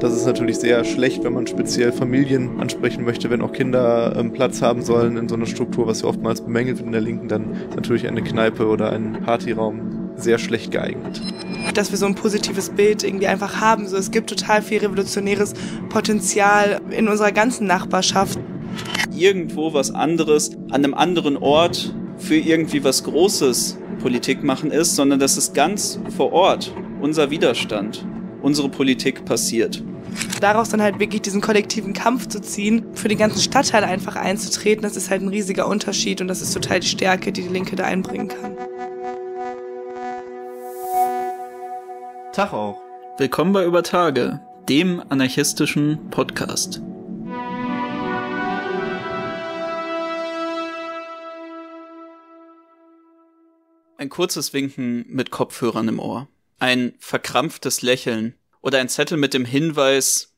Das ist natürlich sehr schlecht, wenn man speziell Familien ansprechen möchte, wenn auch Kinder ähm, Platz haben sollen in so einer Struktur, was ja oftmals bemängelt wird in der Linken, dann ist natürlich eine Kneipe oder ein Partyraum sehr schlecht geeignet. Dass wir so ein positives Bild irgendwie einfach haben. So, es gibt total viel revolutionäres Potenzial in unserer ganzen Nachbarschaft. Irgendwo was anderes, an einem anderen Ort für irgendwie was Großes Politik machen ist, sondern das ist ganz vor Ort unser Widerstand unsere Politik passiert. Daraus dann halt wirklich diesen kollektiven Kampf zu ziehen, für den ganzen Stadtteil einfach einzutreten, das ist halt ein riesiger Unterschied und das ist total die Stärke, die die Linke da einbringen kann. Tag auch. Willkommen bei Über Tage, dem anarchistischen Podcast. Ein kurzes Winken mit Kopfhörern im Ohr ein verkrampftes Lächeln oder ein Zettel mit dem Hinweis,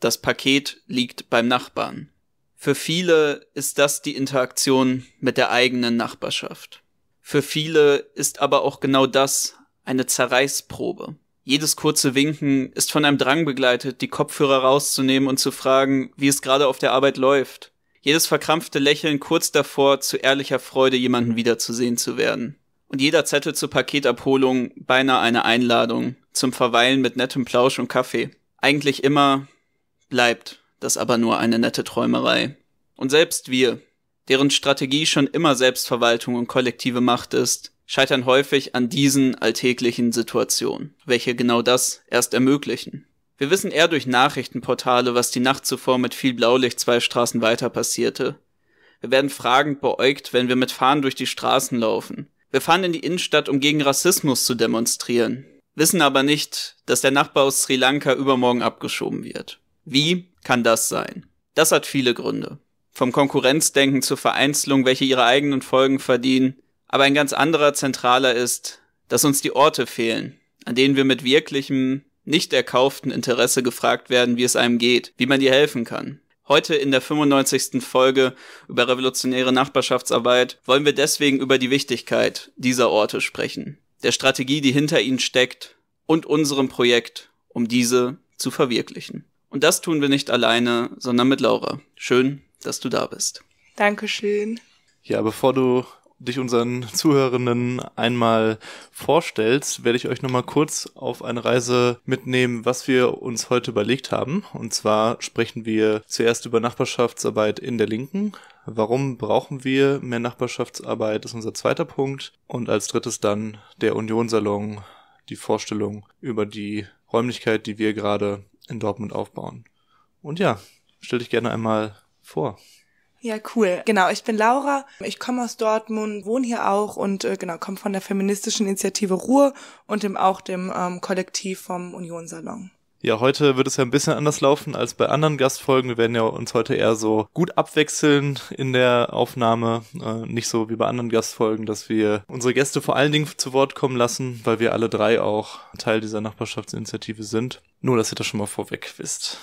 das Paket liegt beim Nachbarn. Für viele ist das die Interaktion mit der eigenen Nachbarschaft. Für viele ist aber auch genau das eine Zerreißprobe. Jedes kurze Winken ist von einem Drang begleitet, die Kopfhörer rauszunehmen und zu fragen, wie es gerade auf der Arbeit läuft. Jedes verkrampfte Lächeln kurz davor, zu ehrlicher Freude jemanden wiederzusehen zu werden und jeder Zettel zur Paketabholung beinahe eine Einladung zum Verweilen mit nettem Plausch und Kaffee. Eigentlich immer bleibt das aber nur eine nette Träumerei. Und selbst wir, deren Strategie schon immer Selbstverwaltung und kollektive Macht ist, scheitern häufig an diesen alltäglichen Situationen, welche genau das erst ermöglichen. Wir wissen eher durch Nachrichtenportale, was die Nacht zuvor mit viel Blaulicht zwei Straßen weiter passierte. Wir werden fragend beäugt, wenn wir mit Fahnen durch die Straßen laufen wir fahren in die Innenstadt, um gegen Rassismus zu demonstrieren, wissen aber nicht, dass der Nachbar aus Sri Lanka übermorgen abgeschoben wird. Wie kann das sein? Das hat viele Gründe. Vom Konkurrenzdenken zur Vereinzelung, welche ihre eigenen Folgen verdienen, aber ein ganz anderer zentraler ist, dass uns die Orte fehlen, an denen wir mit wirklichem, nicht erkauften Interesse gefragt werden, wie es einem geht, wie man dir helfen kann. Heute in der 95. Folge über revolutionäre Nachbarschaftsarbeit wollen wir deswegen über die Wichtigkeit dieser Orte sprechen, der Strategie, die hinter ihnen steckt und unserem Projekt, um diese zu verwirklichen. Und das tun wir nicht alleine, sondern mit Laura. Schön, dass du da bist. Dankeschön. Ja, bevor du dich unseren Zuhörenden einmal vorstellst, werde ich euch nochmal kurz auf eine Reise mitnehmen, was wir uns heute überlegt haben. Und zwar sprechen wir zuerst über Nachbarschaftsarbeit in der Linken. Warum brauchen wir mehr Nachbarschaftsarbeit ist unser zweiter Punkt. Und als drittes dann der Unionssalon, die Vorstellung über die Räumlichkeit, die wir gerade in Dortmund aufbauen. Und ja, stell dich gerne einmal vor. Ja, cool. Genau, ich bin Laura, ich komme aus Dortmund, wohne hier auch und äh, genau, komme von der feministischen Initiative Ruhr und dem auch dem ähm, Kollektiv vom Unionsalon. Ja, heute wird es ja ein bisschen anders laufen als bei anderen Gastfolgen. Wir werden ja uns heute eher so gut abwechseln in der Aufnahme. Äh, nicht so wie bei anderen Gastfolgen, dass wir unsere Gäste vor allen Dingen zu Wort kommen lassen, weil wir alle drei auch Teil dieser Nachbarschaftsinitiative sind. Nur, dass ihr das schon mal vorweg wisst.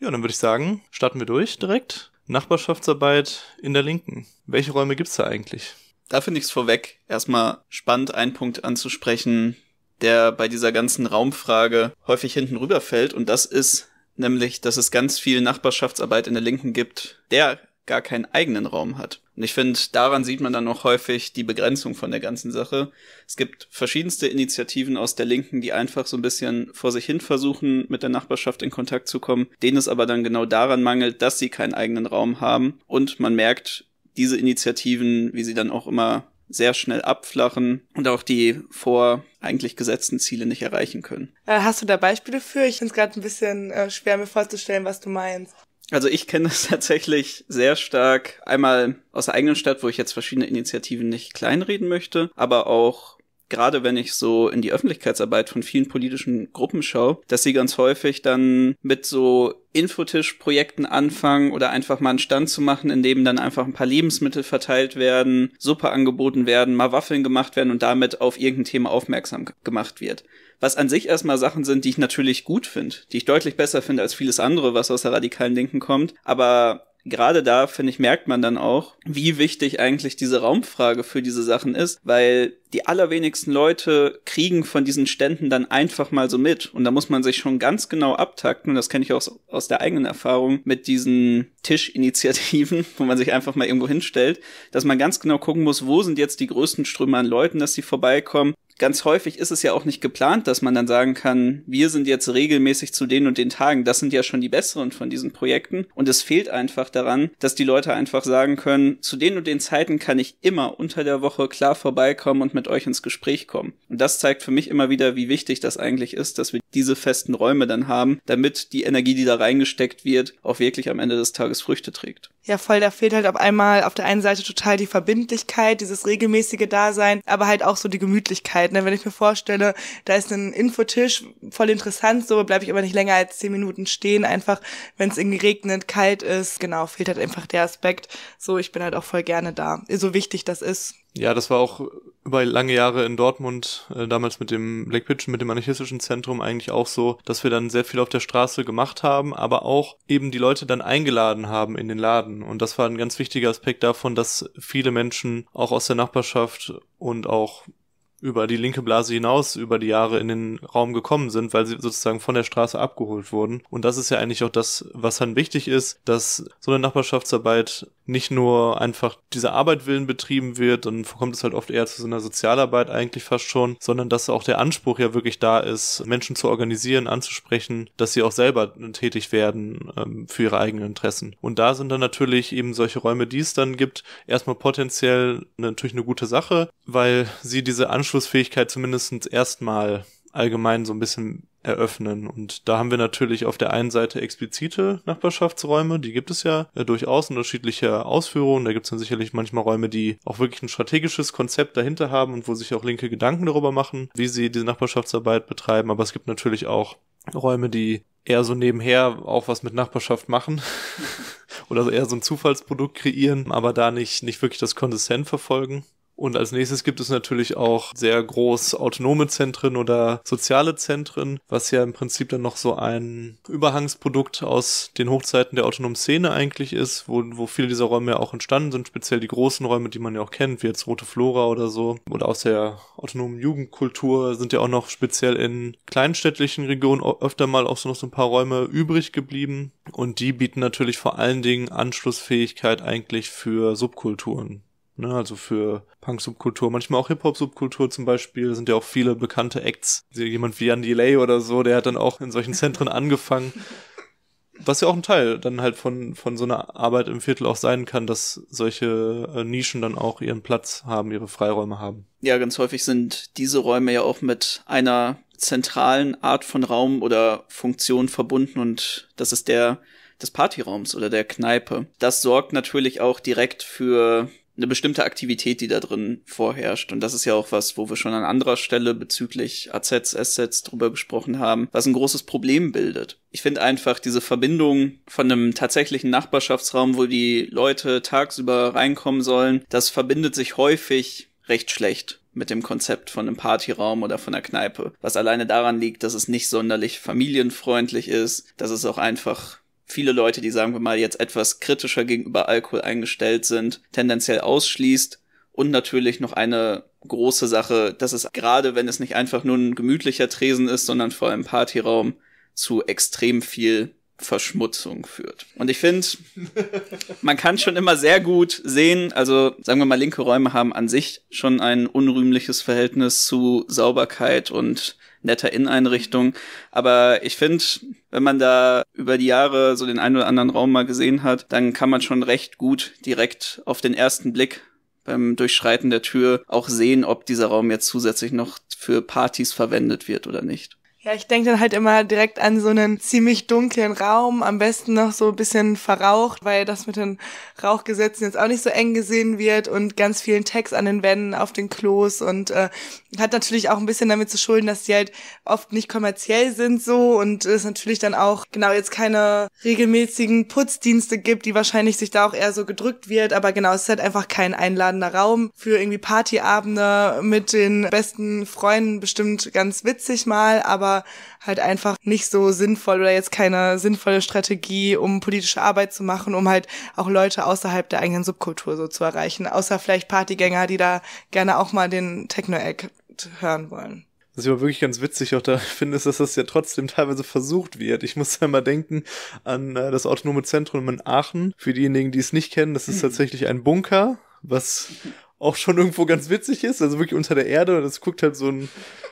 Ja, dann würde ich sagen, starten wir durch direkt. Nachbarschaftsarbeit in der Linken. Welche Räume gibt's da eigentlich? Da finde ich es vorweg erstmal spannend, einen Punkt anzusprechen, der bei dieser ganzen Raumfrage häufig hinten rüberfällt. Und das ist nämlich, dass es ganz viel Nachbarschaftsarbeit in der Linken gibt. Der gar keinen eigenen Raum hat. Und ich finde, daran sieht man dann auch häufig die Begrenzung von der ganzen Sache. Es gibt verschiedenste Initiativen aus der Linken, die einfach so ein bisschen vor sich hin versuchen, mit der Nachbarschaft in Kontakt zu kommen, denen es aber dann genau daran mangelt, dass sie keinen eigenen Raum haben. Und man merkt, diese Initiativen, wie sie dann auch immer sehr schnell abflachen und auch die vor eigentlich gesetzten Ziele nicht erreichen können. Äh, hast du da Beispiele für? Ich finde es gerade ein bisschen äh, schwer mir vorzustellen, was du meinst. Also ich kenne es tatsächlich sehr stark einmal aus der eigenen Stadt, wo ich jetzt verschiedene Initiativen nicht kleinreden möchte, aber auch gerade wenn ich so in die Öffentlichkeitsarbeit von vielen politischen Gruppen schaue, dass sie ganz häufig dann mit so Infotischprojekten anfangen oder einfach mal einen Stand zu machen, in dem dann einfach ein paar Lebensmittel verteilt werden, Suppe angeboten werden, mal Waffeln gemacht werden und damit auf irgendein Thema aufmerksam gemacht wird was an sich erstmal Sachen sind, die ich natürlich gut finde, die ich deutlich besser finde als vieles andere, was aus der radikalen Linken kommt. Aber gerade da, finde ich, merkt man dann auch, wie wichtig eigentlich diese Raumfrage für diese Sachen ist, weil die allerwenigsten Leute kriegen von diesen Ständen dann einfach mal so mit. Und da muss man sich schon ganz genau abtakten. Und das kenne ich auch aus der eigenen Erfahrung mit diesen Tischinitiativen, wo man sich einfach mal irgendwo hinstellt, dass man ganz genau gucken muss, wo sind jetzt die größten Ströme an Leuten, dass sie vorbeikommen ganz häufig ist es ja auch nicht geplant, dass man dann sagen kann, wir sind jetzt regelmäßig zu den und den Tagen. Das sind ja schon die besseren von diesen Projekten. Und es fehlt einfach daran, dass die Leute einfach sagen können, zu den und den Zeiten kann ich immer unter der Woche klar vorbeikommen und mit euch ins Gespräch kommen. Und das zeigt für mich immer wieder, wie wichtig das eigentlich ist, dass wir diese festen Räume dann haben, damit die Energie, die da reingesteckt wird, auch wirklich am Ende des Tages Früchte trägt. Ja, voll, da fehlt halt auf einmal auf der einen Seite total die Verbindlichkeit, dieses regelmäßige Dasein, aber halt auch so die Gemütlichkeit. Ne? Wenn ich mir vorstelle, da ist ein Infotisch, voll interessant, so bleibe ich aber nicht länger als zehn Minuten stehen, einfach wenn es irgendwie regnet, kalt ist. Genau, fehlt halt einfach der Aspekt. So, ich bin halt auch voll gerne da. So wichtig das ist. Ja, das war auch über lange Jahre in Dortmund, äh, damals mit dem Black Pigeon, mit dem anarchistischen Zentrum eigentlich auch so, dass wir dann sehr viel auf der Straße gemacht haben, aber auch eben die Leute dann eingeladen haben in den Laden. Und das war ein ganz wichtiger Aspekt davon, dass viele Menschen auch aus der Nachbarschaft und auch über die linke Blase hinaus über die Jahre in den Raum gekommen sind, weil sie sozusagen von der Straße abgeholt wurden. Und das ist ja eigentlich auch das, was dann wichtig ist, dass so eine Nachbarschaftsarbeit nicht nur einfach diese Arbeit willen betrieben wird, dann kommt es halt oft eher zu so einer Sozialarbeit eigentlich fast schon, sondern dass auch der Anspruch ja wirklich da ist, Menschen zu organisieren, anzusprechen, dass sie auch selber tätig werden ähm, für ihre eigenen Interessen. Und da sind dann natürlich eben solche Räume, die es dann gibt, erstmal potenziell natürlich eine gute Sache, weil sie diese Anschlussfähigkeit zumindest erstmal allgemein so ein bisschen eröffnen. Und da haben wir natürlich auf der einen Seite explizite Nachbarschaftsräume, die gibt es ja äh, durchaus unterschiedliche Ausführungen. Da gibt es dann sicherlich manchmal Räume, die auch wirklich ein strategisches Konzept dahinter haben und wo sich auch linke Gedanken darüber machen, wie sie diese Nachbarschaftsarbeit betreiben. Aber es gibt natürlich auch Räume, die eher so nebenher auch was mit Nachbarschaft machen. Oder eher so ein Zufallsprodukt kreieren, aber da nicht, nicht wirklich das Konsistent verfolgen. Und als nächstes gibt es natürlich auch sehr groß autonome Zentren oder soziale Zentren, was ja im Prinzip dann noch so ein Überhangsprodukt aus den Hochzeiten der autonomen Szene eigentlich ist, wo, wo viele dieser Räume ja auch entstanden sind, speziell die großen Räume, die man ja auch kennt, wie jetzt Rote Flora oder so. Oder aus der autonomen Jugendkultur sind ja auch noch speziell in kleinstädtlichen Regionen öfter mal auch so noch so ein paar Räume übrig geblieben. Und die bieten natürlich vor allen Dingen Anschlussfähigkeit eigentlich für Subkulturen ne? Also für Punk-Subkultur, manchmal auch Hip-Hop-Subkultur zum Beispiel, sind ja auch viele bekannte Acts. Jemand wie Andy Lay oder so, der hat dann auch in solchen Zentren angefangen. was ja auch ein Teil dann halt von, von so einer Arbeit im Viertel auch sein kann, dass solche äh, Nischen dann auch ihren Platz haben, ihre Freiräume haben. Ja, ganz häufig sind diese Räume ja auch mit einer zentralen Art von Raum oder Funktion verbunden und das ist der des Partyraums oder der Kneipe. Das sorgt natürlich auch direkt für eine bestimmte Aktivität, die da drin vorherrscht. Und das ist ja auch was, wo wir schon an anderer Stelle bezüglich AZs, Assets drüber gesprochen haben, was ein großes Problem bildet. Ich finde einfach diese Verbindung von einem tatsächlichen Nachbarschaftsraum, wo die Leute tagsüber reinkommen sollen, das verbindet sich häufig recht schlecht mit dem Konzept von einem Partyraum oder von einer Kneipe. Was alleine daran liegt, dass es nicht sonderlich familienfreundlich ist, dass es auch einfach viele Leute, die sagen wir mal jetzt etwas kritischer gegenüber Alkohol eingestellt sind, tendenziell ausschließt. Und natürlich noch eine große Sache, dass es gerade, wenn es nicht einfach nur ein gemütlicher Tresen ist, sondern vor allem Partyraum, zu extrem viel Verschmutzung führt. Und ich finde, man kann schon immer sehr gut sehen, also sagen wir mal, linke Räume haben an sich schon ein unrühmliches Verhältnis zu Sauberkeit und netter Inneneinrichtung. Aber ich finde, wenn man da über die Jahre so den einen oder anderen Raum mal gesehen hat, dann kann man schon recht gut direkt auf den ersten Blick beim Durchschreiten der Tür auch sehen, ob dieser Raum jetzt zusätzlich noch für Partys verwendet wird oder nicht. Ja, ich denke dann halt immer direkt an so einen ziemlich dunklen Raum, am besten noch so ein bisschen verraucht, weil das mit den Rauchgesetzen jetzt auch nicht so eng gesehen wird und ganz vielen Tags an den Wänden, auf den Klos und äh, hat natürlich auch ein bisschen damit zu schulden, dass die halt oft nicht kommerziell sind so und es natürlich dann auch genau jetzt keine regelmäßigen Putzdienste gibt, die wahrscheinlich sich da auch eher so gedrückt wird, aber genau, es ist halt einfach kein einladender Raum für irgendwie Partyabende mit den besten Freunden, bestimmt ganz witzig mal, aber war halt einfach nicht so sinnvoll oder jetzt keine sinnvolle Strategie, um politische Arbeit zu machen, um halt auch Leute außerhalb der eigenen Subkultur so zu erreichen. Außer vielleicht Partygänger, die da gerne auch mal den techno eck hören wollen. Was ich aber wirklich ganz witzig auch da finde, ist, dass das ja trotzdem teilweise versucht wird. Ich muss ja mal denken an äh, das Autonome Zentrum in Aachen. Für diejenigen, die es nicht kennen, das ist mhm. tatsächlich ein Bunker, was auch schon irgendwo ganz witzig ist, also wirklich unter der Erde und es guckt halt so ein,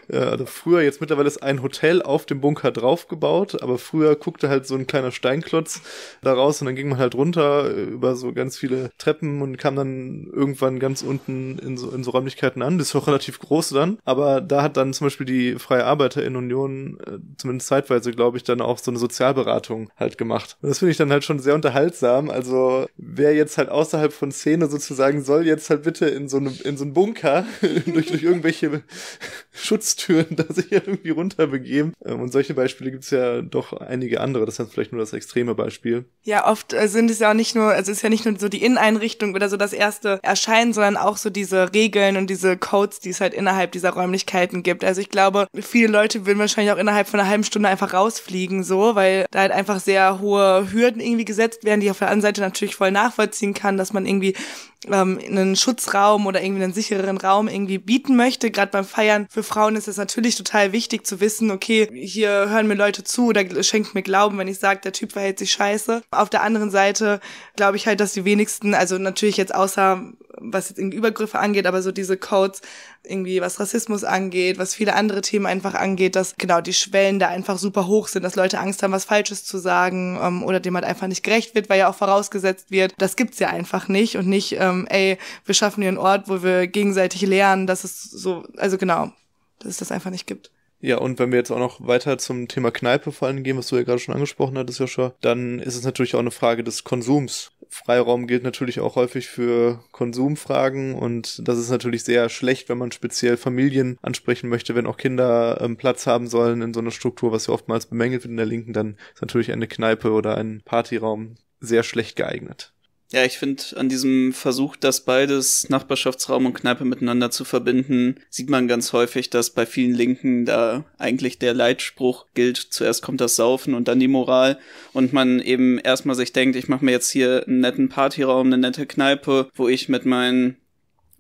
äh, also früher, jetzt mittlerweile ist ein Hotel auf dem Bunker draufgebaut, aber früher guckte halt so ein kleiner Steinklotz da raus und dann ging man halt runter äh, über so ganz viele Treppen und kam dann irgendwann ganz unten in so, in so Räumlichkeiten an, das ist auch relativ groß dann, aber da hat dann zum Beispiel die Freie ArbeiterInnen-Union äh, zumindest zeitweise glaube ich, dann auch so eine Sozialberatung halt gemacht. Und das finde ich dann halt schon sehr unterhaltsam, also wer jetzt halt außerhalb von Szene sozusagen soll jetzt halt bitte in so einem in so einen Bunker durch, durch irgendwelche Schutztüren da sich irgendwie runterbegeben. Ähm, und solche Beispiele gibt's ja doch einige andere. Das ist vielleicht nur das extreme Beispiel. Ja, oft äh, sind es ja auch nicht nur, also es ist ja nicht nur so die Inneneinrichtung oder so das erste Erscheinen, sondern auch so diese Regeln und diese Codes, die es halt innerhalb dieser Räumlichkeiten gibt. Also ich glaube, viele Leute würden wahrscheinlich auch innerhalb von einer halben Stunde einfach rausfliegen, so, weil da halt einfach sehr hohe Hürden irgendwie gesetzt werden, die auf der anderen Seite natürlich voll nachvollziehen kann, dass man irgendwie ähm, einen Schutzraum oder irgendwie einen sicheren Raum irgendwie bieten möchte. Gerade beim Feiern für Frauen ist es natürlich total wichtig zu wissen, okay, hier hören mir Leute zu oder schenken mir Glauben, wenn ich sage, der Typ verhält sich scheiße. Auf der anderen Seite glaube ich halt, dass die wenigsten, also natürlich jetzt außer was jetzt irgendwie Übergriffe angeht, aber so diese Codes irgendwie was Rassismus angeht, was viele andere Themen einfach angeht, dass genau die Schwellen da einfach super hoch sind, dass Leute Angst haben, was Falsches zu sagen ähm, oder dem halt einfach nicht gerecht wird, weil ja auch vorausgesetzt wird, das gibt's ja einfach nicht und nicht, ähm, ey, wir schaffen hier einen Ort, wo wir gegenseitig lernen, dass es so, also genau, dass es das einfach nicht gibt. Ja, und wenn wir jetzt auch noch weiter zum Thema Kneipe vor allem gehen, was du ja gerade schon angesprochen hattest, Joshua, dann ist es natürlich auch eine Frage des Konsums. Freiraum gilt natürlich auch häufig für Konsumfragen und das ist natürlich sehr schlecht, wenn man speziell Familien ansprechen möchte, wenn auch Kinder ähm, Platz haben sollen in so einer Struktur, was ja oftmals bemängelt wird in der Linken, dann ist natürlich eine Kneipe oder ein Partyraum sehr schlecht geeignet. Ja, ich finde, an diesem Versuch, das beides, Nachbarschaftsraum und Kneipe miteinander zu verbinden, sieht man ganz häufig, dass bei vielen Linken da eigentlich der Leitspruch gilt, zuerst kommt das Saufen und dann die Moral. Und man eben erstmal sich denkt, ich mache mir jetzt hier einen netten Partyraum, eine nette Kneipe, wo ich mit meinen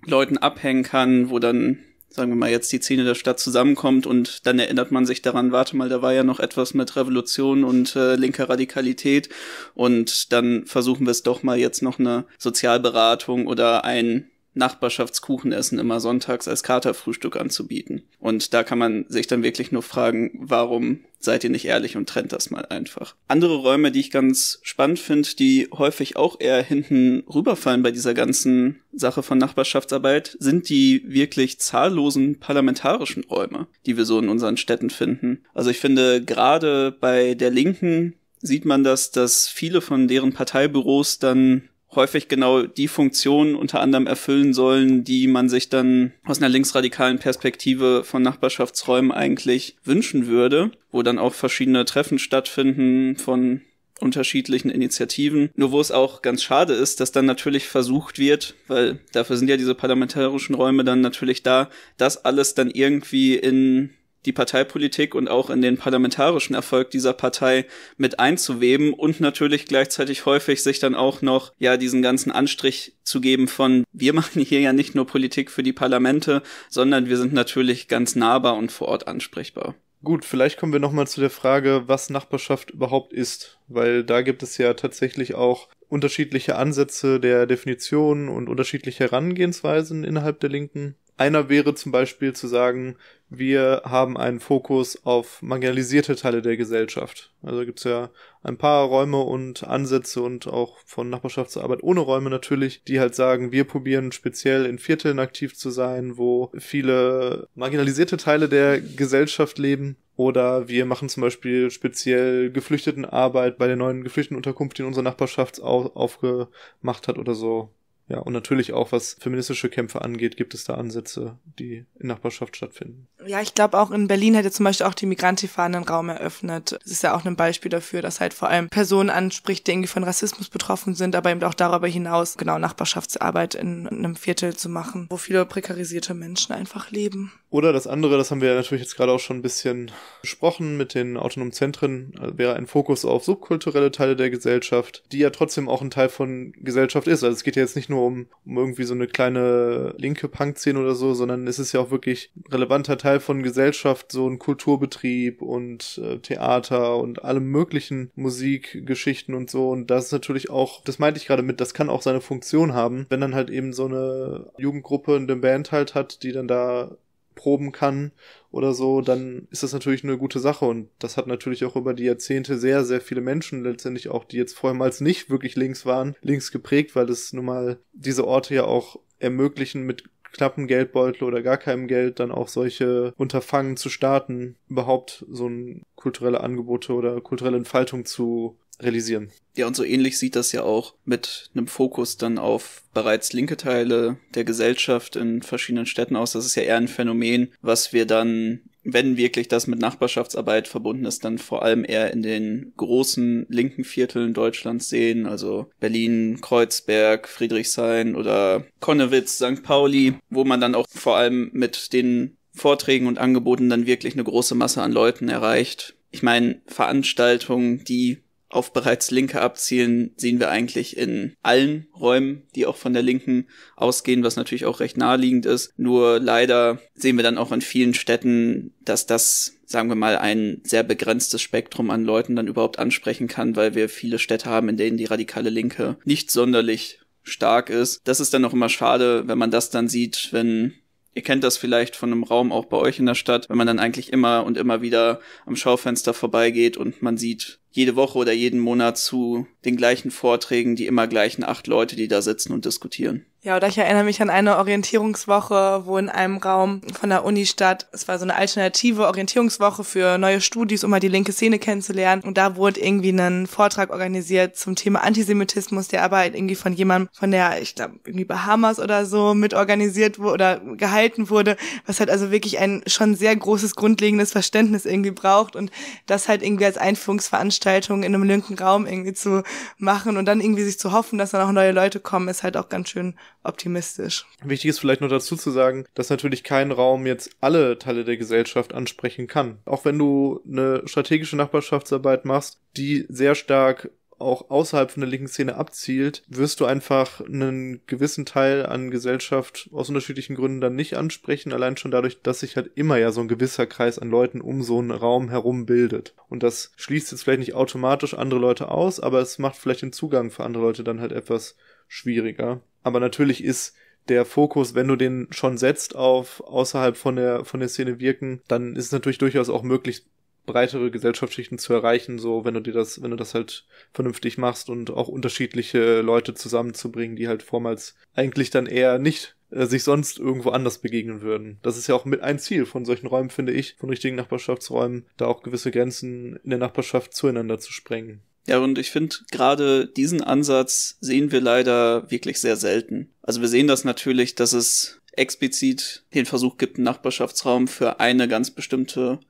Leuten abhängen kann, wo dann sagen wir mal jetzt, die Szene der Stadt zusammenkommt und dann erinnert man sich daran, warte mal, da war ja noch etwas mit Revolution und äh, linker Radikalität und dann versuchen wir es doch mal jetzt noch eine Sozialberatung oder ein Nachbarschaftskuchenessen immer sonntags als Katerfrühstück anzubieten. Und da kann man sich dann wirklich nur fragen, warum seid ihr nicht ehrlich und trennt das mal einfach. Andere Räume, die ich ganz spannend finde, die häufig auch eher hinten rüberfallen bei dieser ganzen Sache von Nachbarschaftsarbeit, sind die wirklich zahllosen parlamentarischen Räume, die wir so in unseren Städten finden. Also ich finde gerade bei der Linken sieht man das, dass viele von deren Parteibüros dann häufig genau die Funktionen unter anderem erfüllen sollen, die man sich dann aus einer linksradikalen Perspektive von Nachbarschaftsräumen eigentlich wünschen würde, wo dann auch verschiedene Treffen stattfinden von unterschiedlichen Initiativen. Nur wo es auch ganz schade ist, dass dann natürlich versucht wird, weil dafür sind ja diese parlamentarischen Räume dann natürlich da, das alles dann irgendwie in die Parteipolitik und auch in den parlamentarischen Erfolg dieser Partei mit einzuweben und natürlich gleichzeitig häufig sich dann auch noch ja diesen ganzen Anstrich zu geben von wir machen hier ja nicht nur Politik für die Parlamente, sondern wir sind natürlich ganz nahbar und vor Ort ansprechbar. Gut, vielleicht kommen wir nochmal zu der Frage, was Nachbarschaft überhaupt ist, weil da gibt es ja tatsächlich auch unterschiedliche Ansätze der Definition und unterschiedliche Herangehensweisen innerhalb der Linken. Einer wäre zum Beispiel zu sagen, wir haben einen Fokus auf marginalisierte Teile der Gesellschaft. Also gibt es ja ein paar Räume und Ansätze und auch von Nachbarschaftsarbeit ohne Räume natürlich, die halt sagen, wir probieren speziell in Vierteln aktiv zu sein, wo viele marginalisierte Teile der Gesellschaft leben. Oder wir machen zum Beispiel speziell Geflüchtetenarbeit bei der neuen Geflüchtetenunterkunft, die unsere Nachbarschaft aufgemacht hat oder so. Ja, und natürlich auch, was feministische Kämpfe angeht, gibt es da Ansätze, die in Nachbarschaft stattfinden. Ja, ich glaube auch in Berlin hätte zum Beispiel auch die Migrantifa einen Raum eröffnet. Das ist ja auch ein Beispiel dafür, dass halt vor allem Personen anspricht, die irgendwie von Rassismus betroffen sind, aber eben auch darüber hinaus genau Nachbarschaftsarbeit in einem Viertel zu machen, wo viele prekarisierte Menschen einfach leben. Oder das andere, das haben wir natürlich jetzt gerade auch schon ein bisschen besprochen mit den autonomen Zentren, äh, wäre ein Fokus auf subkulturelle Teile der Gesellschaft, die ja trotzdem auch ein Teil von Gesellschaft ist. Also es geht ja jetzt nicht nur um, um irgendwie so eine kleine linke Punk-Szene oder so, sondern es ist ja auch wirklich ein relevanter Teil von Gesellschaft, so ein Kulturbetrieb und äh, Theater und alle möglichen Musikgeschichten und so. Und das ist natürlich auch, das meinte ich gerade mit, das kann auch seine Funktion haben, wenn dann halt eben so eine Jugendgruppe in der Band halt hat, die dann da proben kann oder so, dann ist das natürlich eine gute Sache. Und das hat natürlich auch über die Jahrzehnte sehr, sehr viele Menschen letztendlich auch, die jetzt vorher mal nicht wirklich links waren, links geprägt, weil es nun mal diese Orte ja auch ermöglichen, mit knappen Geldbeutel oder gar keinem Geld dann auch solche Unterfangen zu starten, überhaupt so ein kulturelle Angebote oder kulturelle Entfaltung zu realisieren. Ja, und so ähnlich sieht das ja auch mit einem Fokus dann auf bereits linke Teile der Gesellschaft in verschiedenen Städten aus. Das ist ja eher ein Phänomen, was wir dann, wenn wirklich das mit Nachbarschaftsarbeit verbunden ist, dann vor allem eher in den großen linken Vierteln Deutschlands sehen, also Berlin, Kreuzberg, Friedrichshain oder Konnewitz, St. Pauli, wo man dann auch vor allem mit den Vorträgen und Angeboten dann wirklich eine große Masse an Leuten erreicht. Ich meine, Veranstaltungen, die auf bereits Linke abzielen, sehen wir eigentlich in allen Räumen, die auch von der Linken ausgehen, was natürlich auch recht naheliegend ist. Nur leider sehen wir dann auch in vielen Städten, dass das, sagen wir mal, ein sehr begrenztes Spektrum an Leuten dann überhaupt ansprechen kann, weil wir viele Städte haben, in denen die radikale Linke nicht sonderlich stark ist. Das ist dann auch immer schade, wenn man das dann sieht, wenn Ihr kennt das vielleicht von einem Raum auch bei euch in der Stadt, wenn man dann eigentlich immer und immer wieder am Schaufenster vorbeigeht und man sieht jede Woche oder jeden Monat zu den gleichen Vorträgen die immer gleichen acht Leute, die da sitzen und diskutieren. Ja, oder ich erinnere mich an eine Orientierungswoche, wo in einem Raum von der Uni statt, es war so eine alternative Orientierungswoche für neue Studis, um mal die linke Szene kennenzulernen. Und da wurde irgendwie ein Vortrag organisiert zum Thema Antisemitismus, der aber halt irgendwie von jemandem von der, ich glaube, irgendwie Bahamas oder so mitorganisiert wurde oder gehalten wurde, was halt also wirklich ein schon sehr großes, grundlegendes Verständnis irgendwie braucht und das halt irgendwie als Einführungsveranstaltung Veranstaltungen in einem linken Raum irgendwie zu machen und dann irgendwie sich zu hoffen, dass dann auch neue Leute kommen, ist halt auch ganz schön optimistisch. Wichtig ist vielleicht nur dazu zu sagen, dass natürlich kein Raum jetzt alle Teile der Gesellschaft ansprechen kann. Auch wenn du eine strategische Nachbarschaftsarbeit machst, die sehr stark auch außerhalb von der linken Szene abzielt, wirst du einfach einen gewissen Teil an Gesellschaft aus unterschiedlichen Gründen dann nicht ansprechen, allein schon dadurch, dass sich halt immer ja so ein gewisser Kreis an Leuten um so einen Raum herum bildet. Und das schließt jetzt vielleicht nicht automatisch andere Leute aus, aber es macht vielleicht den Zugang für andere Leute dann halt etwas schwieriger. Aber natürlich ist der Fokus, wenn du den schon setzt auf außerhalb von der, von der Szene wirken, dann ist es natürlich durchaus auch möglich, breitere Gesellschaftsschichten zu erreichen, so wenn du dir das, wenn du das halt vernünftig machst und auch unterschiedliche Leute zusammenzubringen, die halt vormals eigentlich dann eher nicht äh, sich sonst irgendwo anders begegnen würden. Das ist ja auch mit ein Ziel von solchen Räumen, finde ich, von richtigen Nachbarschaftsräumen, da auch gewisse Grenzen in der Nachbarschaft zueinander zu sprengen. Ja, und ich finde, gerade diesen Ansatz sehen wir leider wirklich sehr selten. Also wir sehen das natürlich, dass es explizit den Versuch gibt, einen Nachbarschaftsraum für eine ganz bestimmte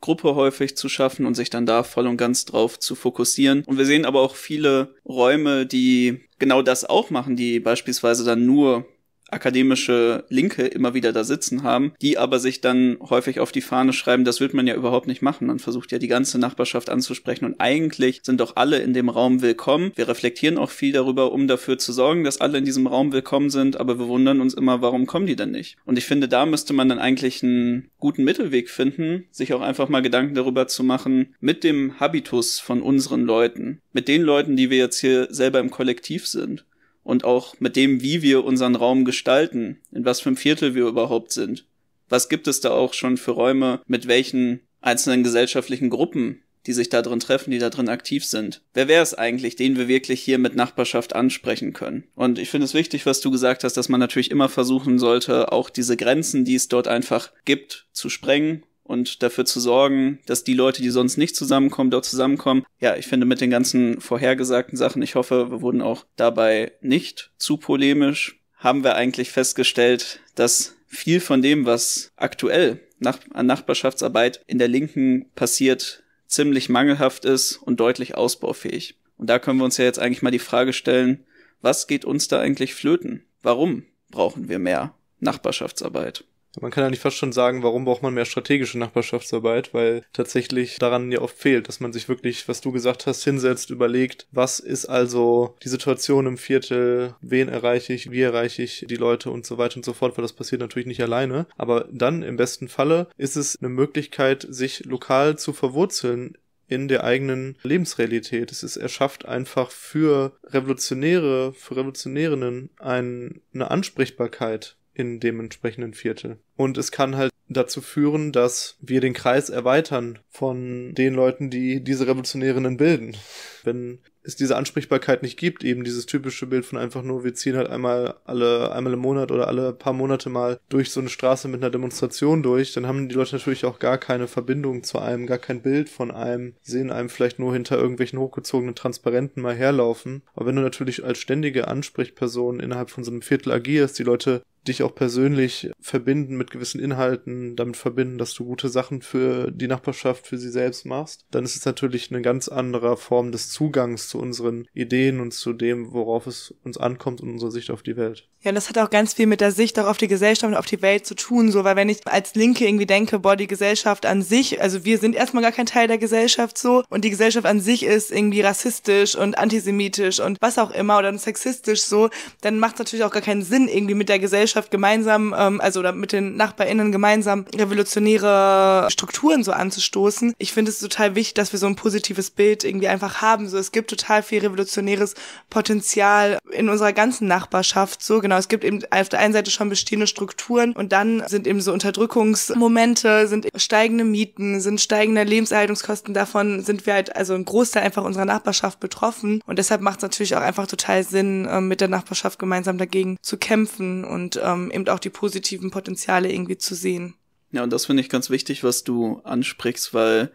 Gruppe häufig zu schaffen und sich dann da voll und ganz drauf zu fokussieren. Und wir sehen aber auch viele Räume, die genau das auch machen, die beispielsweise dann nur akademische Linke immer wieder da sitzen haben, die aber sich dann häufig auf die Fahne schreiben, das wird man ja überhaupt nicht machen. Man versucht ja die ganze Nachbarschaft anzusprechen und eigentlich sind doch alle in dem Raum willkommen. Wir reflektieren auch viel darüber, um dafür zu sorgen, dass alle in diesem Raum willkommen sind, aber wir wundern uns immer, warum kommen die denn nicht? Und ich finde, da müsste man dann eigentlich einen guten Mittelweg finden, sich auch einfach mal Gedanken darüber zu machen, mit dem Habitus von unseren Leuten, mit den Leuten, die wir jetzt hier selber im Kollektiv sind und auch mit dem, wie wir unseren Raum gestalten, in was für ein Viertel wir überhaupt sind. Was gibt es da auch schon für Räume, mit welchen einzelnen gesellschaftlichen Gruppen, die sich da drin treffen, die da drin aktiv sind. Wer wäre es eigentlich, den wir wirklich hier mit Nachbarschaft ansprechen können? Und ich finde es wichtig, was du gesagt hast, dass man natürlich immer versuchen sollte, auch diese Grenzen, die es dort einfach gibt, zu sprengen und dafür zu sorgen, dass die Leute, die sonst nicht zusammenkommen, dort zusammenkommen. Ja, ich finde mit den ganzen vorhergesagten Sachen, ich hoffe, wir wurden auch dabei nicht zu polemisch, haben wir eigentlich festgestellt, dass viel von dem, was aktuell nach an Nachbarschaftsarbeit in der Linken passiert, ziemlich mangelhaft ist und deutlich ausbaufähig. Und da können wir uns ja jetzt eigentlich mal die Frage stellen, was geht uns da eigentlich flöten? Warum brauchen wir mehr Nachbarschaftsarbeit? Man kann eigentlich fast schon sagen, warum braucht man mehr strategische Nachbarschaftsarbeit, weil tatsächlich daran ja oft fehlt, dass man sich wirklich, was du gesagt hast, hinsetzt, überlegt, was ist also die Situation im Viertel, wen erreiche ich, wie erreiche ich die Leute und so weiter und so fort, weil das passiert natürlich nicht alleine. Aber dann im besten Falle ist es eine Möglichkeit, sich lokal zu verwurzeln in der eigenen Lebensrealität. Es ist erschafft einfach für Revolutionäre, für Revolutionärinnen eine Ansprechbarkeit in dem entsprechenden Viertel. Und es kann halt dazu führen, dass wir den Kreis erweitern von den Leuten, die diese Revolutionärinnen bilden. Wenn es diese Ansprechbarkeit nicht gibt, eben dieses typische Bild von einfach nur, wir ziehen halt einmal alle, einmal im Monat oder alle paar Monate mal durch so eine Straße mit einer Demonstration durch, dann haben die Leute natürlich auch gar keine Verbindung zu einem, gar kein Bild von einem, sehen einem vielleicht nur hinter irgendwelchen hochgezogenen Transparenten mal herlaufen. Aber wenn du natürlich als ständige Ansprechperson innerhalb von so einem Viertel agierst, die Leute dich auch persönlich verbinden mit gewissen Inhalten, damit verbinden, dass du gute Sachen für die Nachbarschaft, für sie selbst machst, dann ist es natürlich eine ganz andere Form des Zugangs zu unseren Ideen und zu dem, worauf es uns ankommt und unserer Sicht auf die Welt. Ja, und das hat auch ganz viel mit der Sicht auch auf die Gesellschaft und auf die Welt zu tun, so, weil wenn ich als Linke irgendwie denke, boah, die Gesellschaft an sich, also wir sind erstmal gar kein Teil der Gesellschaft so und die Gesellschaft an sich ist irgendwie rassistisch und antisemitisch und was auch immer oder sexistisch so, dann macht es natürlich auch gar keinen Sinn irgendwie mit der Gesellschaft Gesellschaft gemeinsam, ähm, also oder mit den NachbarInnen gemeinsam revolutionäre Strukturen so anzustoßen. Ich finde es total wichtig, dass wir so ein positives Bild irgendwie einfach haben. So, es gibt total viel revolutionäres Potenzial in unserer ganzen Nachbarschaft. So, genau. Es gibt eben auf der einen Seite schon bestehende Strukturen und dann sind eben so Unterdrückungsmomente, sind steigende Mieten, sind steigende Lebenserhaltungskosten. Davon sind wir halt, also ein Großteil einfach unserer Nachbarschaft betroffen. Und deshalb macht es natürlich auch einfach total Sinn, äh, mit der Nachbarschaft gemeinsam dagegen zu kämpfen und ähm, eben auch die positiven Potenziale irgendwie zu sehen. Ja, und das finde ich ganz wichtig, was du ansprichst, weil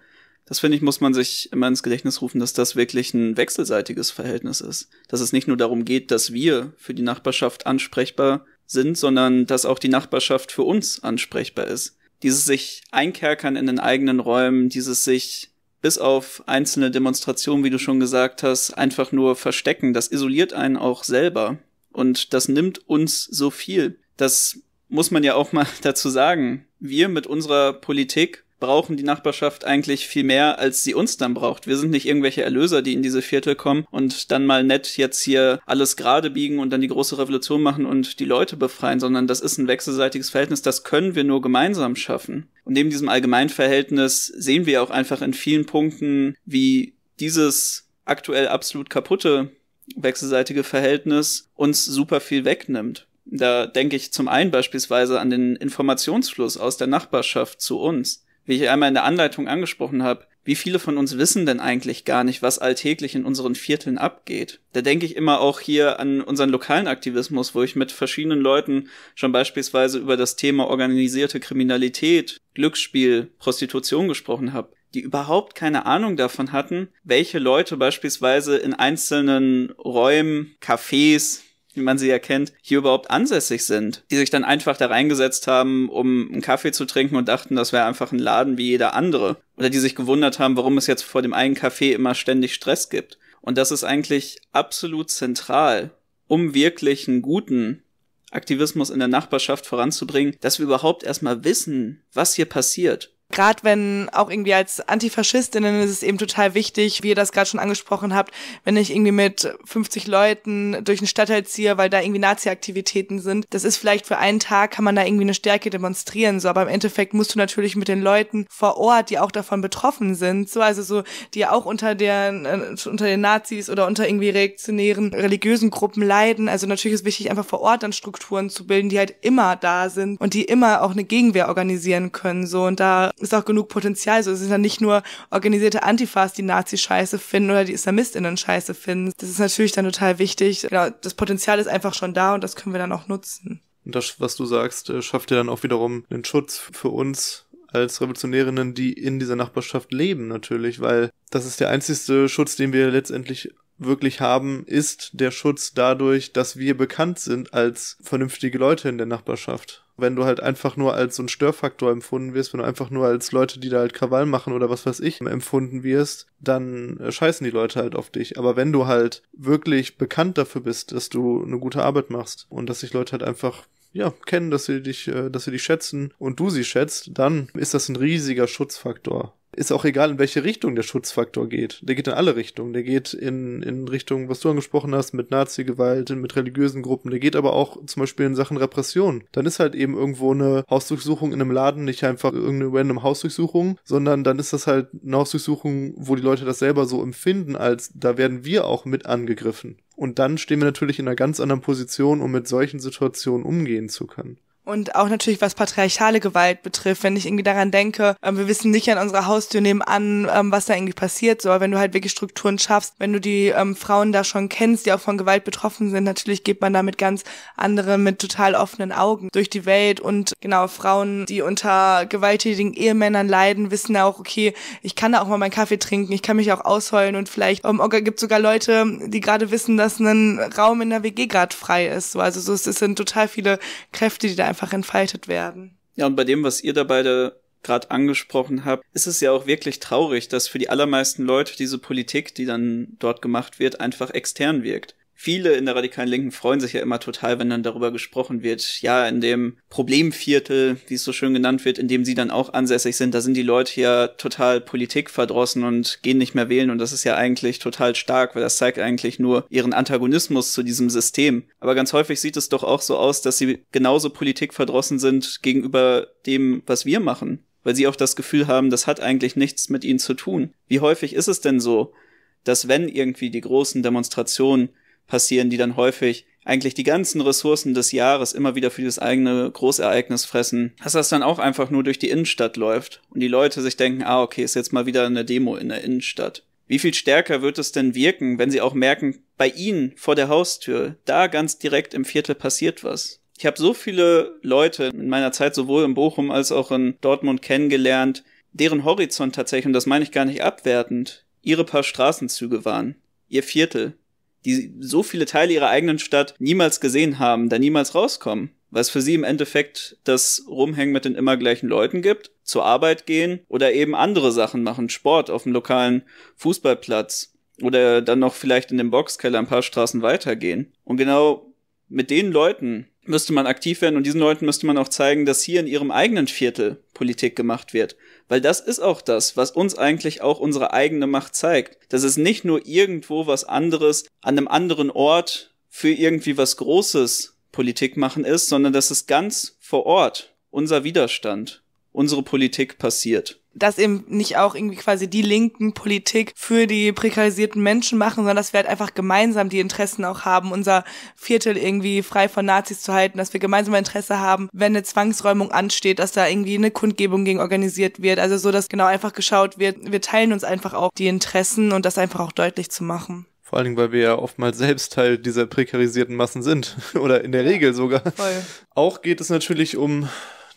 das finde ich, muss man sich immer ins Gedächtnis rufen, dass das wirklich ein wechselseitiges Verhältnis ist. Dass es nicht nur darum geht, dass wir für die Nachbarschaft ansprechbar sind, sondern dass auch die Nachbarschaft für uns ansprechbar ist. Dieses sich einkerkern in den eigenen Räumen, dieses sich bis auf einzelne Demonstrationen, wie du schon gesagt hast, einfach nur verstecken, das isoliert einen auch selber. Und das nimmt uns so viel. Das muss man ja auch mal dazu sagen. Wir mit unserer Politik brauchen die Nachbarschaft eigentlich viel mehr, als sie uns dann braucht. Wir sind nicht irgendwelche Erlöser, die in diese Viertel kommen und dann mal nett jetzt hier alles gerade biegen und dann die große Revolution machen und die Leute befreien, sondern das ist ein wechselseitiges Verhältnis, das können wir nur gemeinsam schaffen. Und neben diesem Allgemeinverhältnis sehen wir auch einfach in vielen Punkten, wie dieses aktuell absolut kaputte wechselseitige Verhältnis uns super viel wegnimmt. Da denke ich zum einen beispielsweise an den Informationsfluss aus der Nachbarschaft zu uns. Wie ich einmal in der Anleitung angesprochen habe, wie viele von uns wissen denn eigentlich gar nicht, was alltäglich in unseren Vierteln abgeht? Da denke ich immer auch hier an unseren lokalen Aktivismus, wo ich mit verschiedenen Leuten schon beispielsweise über das Thema organisierte Kriminalität, Glücksspiel, Prostitution gesprochen habe die überhaupt keine Ahnung davon hatten, welche Leute beispielsweise in einzelnen Räumen, Cafés, wie man sie ja kennt, hier überhaupt ansässig sind, die sich dann einfach da reingesetzt haben, um einen Kaffee zu trinken und dachten, das wäre einfach ein Laden wie jeder andere. Oder die sich gewundert haben, warum es jetzt vor dem einen Kaffee immer ständig Stress gibt. Und das ist eigentlich absolut zentral, um wirklich einen guten Aktivismus in der Nachbarschaft voranzubringen, dass wir überhaupt erstmal wissen, was hier passiert Gerade wenn auch irgendwie als Antifaschistinnen ist es eben total wichtig, wie ihr das gerade schon angesprochen habt, wenn ich irgendwie mit 50 Leuten durch einen Stadtteil ziehe, weil da irgendwie Nazi-Aktivitäten sind. Das ist vielleicht für einen Tag, kann man da irgendwie eine Stärke demonstrieren. So, aber im Endeffekt musst du natürlich mit den Leuten vor Ort, die auch davon betroffen sind, so, also so, die auch unter der, äh, unter den Nazis oder unter irgendwie reaktionären religiösen Gruppen leiden. Also natürlich ist wichtig, einfach vor Ort dann Strukturen zu bilden, die halt immer da sind und die immer auch eine Gegenwehr organisieren können. So, und da ist auch genug Potenzial. So, es sind dann nicht nur organisierte Antifas, die Nazi-Scheiße finden oder die IslamistInnen Scheiße finden. Das ist natürlich dann total wichtig. Genau, das Potenzial ist einfach schon da und das können wir dann auch nutzen. Und das, was du sagst, äh, schafft ja dann auch wiederum einen Schutz für uns als Revolutionärinnen, die in dieser Nachbarschaft leben natürlich, weil das ist der einzigste Schutz, den wir letztendlich wirklich haben, ist der Schutz dadurch, dass wir bekannt sind als vernünftige Leute in der Nachbarschaft wenn du halt einfach nur als so ein Störfaktor empfunden wirst, wenn du einfach nur als Leute, die da halt Krawall machen oder was weiß ich, empfunden wirst, dann äh, scheißen die Leute halt auf dich. Aber wenn du halt wirklich bekannt dafür bist, dass du eine gute Arbeit machst und dass sich Leute halt einfach ja, kennen, dass sie dich, äh, dass sie dich schätzen und du sie schätzt, dann ist das ein riesiger Schutzfaktor ist auch egal, in welche Richtung der Schutzfaktor geht. Der geht in alle Richtungen. Der geht in, in Richtung, was du angesprochen hast, mit Nazi-Gewalt, mit religiösen Gruppen. Der geht aber auch zum Beispiel in Sachen Repression. Dann ist halt eben irgendwo eine Hausdurchsuchung in einem Laden nicht einfach irgendeine random Hausdurchsuchung, sondern dann ist das halt eine Hausdurchsuchung, wo die Leute das selber so empfinden, als da werden wir auch mit angegriffen. Und dann stehen wir natürlich in einer ganz anderen Position, um mit solchen Situationen umgehen zu können. Und auch natürlich, was patriarchale Gewalt betrifft, wenn ich irgendwie daran denke, ähm, wir wissen nicht an unserer Haustür nebenan, ähm, was da irgendwie passiert, so, aber wenn du halt wirklich Strukturen schaffst, wenn du die ähm, Frauen da schon kennst, die auch von Gewalt betroffen sind, natürlich geht man da mit ganz anderen, mit total offenen Augen durch die Welt und genau, Frauen, die unter gewalttätigen Ehemännern leiden, wissen auch, okay, ich kann da auch mal meinen Kaffee trinken, ich kann mich auch ausheulen und vielleicht ähm, gibt sogar Leute, die gerade wissen, dass ein Raum in der WG gerade frei ist, so, also so, es sind total viele Kräfte, die da einfach entfaltet werden. Ja, und bei dem, was ihr da beide gerade angesprochen habt, ist es ja auch wirklich traurig, dass für die allermeisten Leute diese Politik, die dann dort gemacht wird, einfach extern wirkt viele in der radikalen Linken freuen sich ja immer total, wenn dann darüber gesprochen wird, ja, in dem Problemviertel, wie es so schön genannt wird, in dem sie dann auch ansässig sind, da sind die Leute ja total politikverdrossen und gehen nicht mehr wählen und das ist ja eigentlich total stark, weil das zeigt eigentlich nur ihren Antagonismus zu diesem System. Aber ganz häufig sieht es doch auch so aus, dass sie genauso politikverdrossen sind gegenüber dem, was wir machen, weil sie auch das Gefühl haben, das hat eigentlich nichts mit ihnen zu tun. Wie häufig ist es denn so, dass wenn irgendwie die großen Demonstrationen passieren, die dann häufig eigentlich die ganzen Ressourcen des Jahres immer wieder für dieses eigene Großereignis fressen, dass das dann auch einfach nur durch die Innenstadt läuft und die Leute sich denken, ah, okay, ist jetzt mal wieder eine Demo in der Innenstadt. Wie viel stärker wird es denn wirken, wenn sie auch merken, bei ihnen vor der Haustür, da ganz direkt im Viertel passiert was? Ich habe so viele Leute in meiner Zeit sowohl in Bochum als auch in Dortmund kennengelernt, deren Horizont tatsächlich, und das meine ich gar nicht abwertend, ihre paar Straßenzüge waren, ihr Viertel, die so viele Teile ihrer eigenen Stadt niemals gesehen haben, da niemals rauskommen. Was für sie im Endeffekt das Rumhängen mit den immer gleichen Leuten gibt, zur Arbeit gehen oder eben andere Sachen machen, Sport auf dem lokalen Fußballplatz oder dann noch vielleicht in dem Boxkeller ein paar Straßen weitergehen. Und genau mit den Leuten müsste man aktiv werden und diesen Leuten müsste man auch zeigen, dass hier in ihrem eigenen Viertel Politik gemacht wird, weil das ist auch das, was uns eigentlich auch unsere eigene Macht zeigt. Dass es nicht nur irgendwo was anderes an einem anderen Ort für irgendwie was Großes Politik machen ist, sondern dass es ganz vor Ort unser Widerstand, unsere Politik passiert dass eben nicht auch irgendwie quasi die linken Politik für die prekarisierten Menschen machen, sondern dass wir halt einfach gemeinsam die Interessen auch haben, unser Viertel irgendwie frei von Nazis zu halten, dass wir gemeinsam Interesse haben, wenn eine Zwangsräumung ansteht, dass da irgendwie eine Kundgebung gegen organisiert wird. Also so, dass genau einfach geschaut wird, wir teilen uns einfach auch die Interessen und das einfach auch deutlich zu machen. Vor allen Dingen, weil wir ja oftmals selbst Teil dieser prekarisierten Massen sind. Oder in der Regel sogar. Voll. Auch geht es natürlich um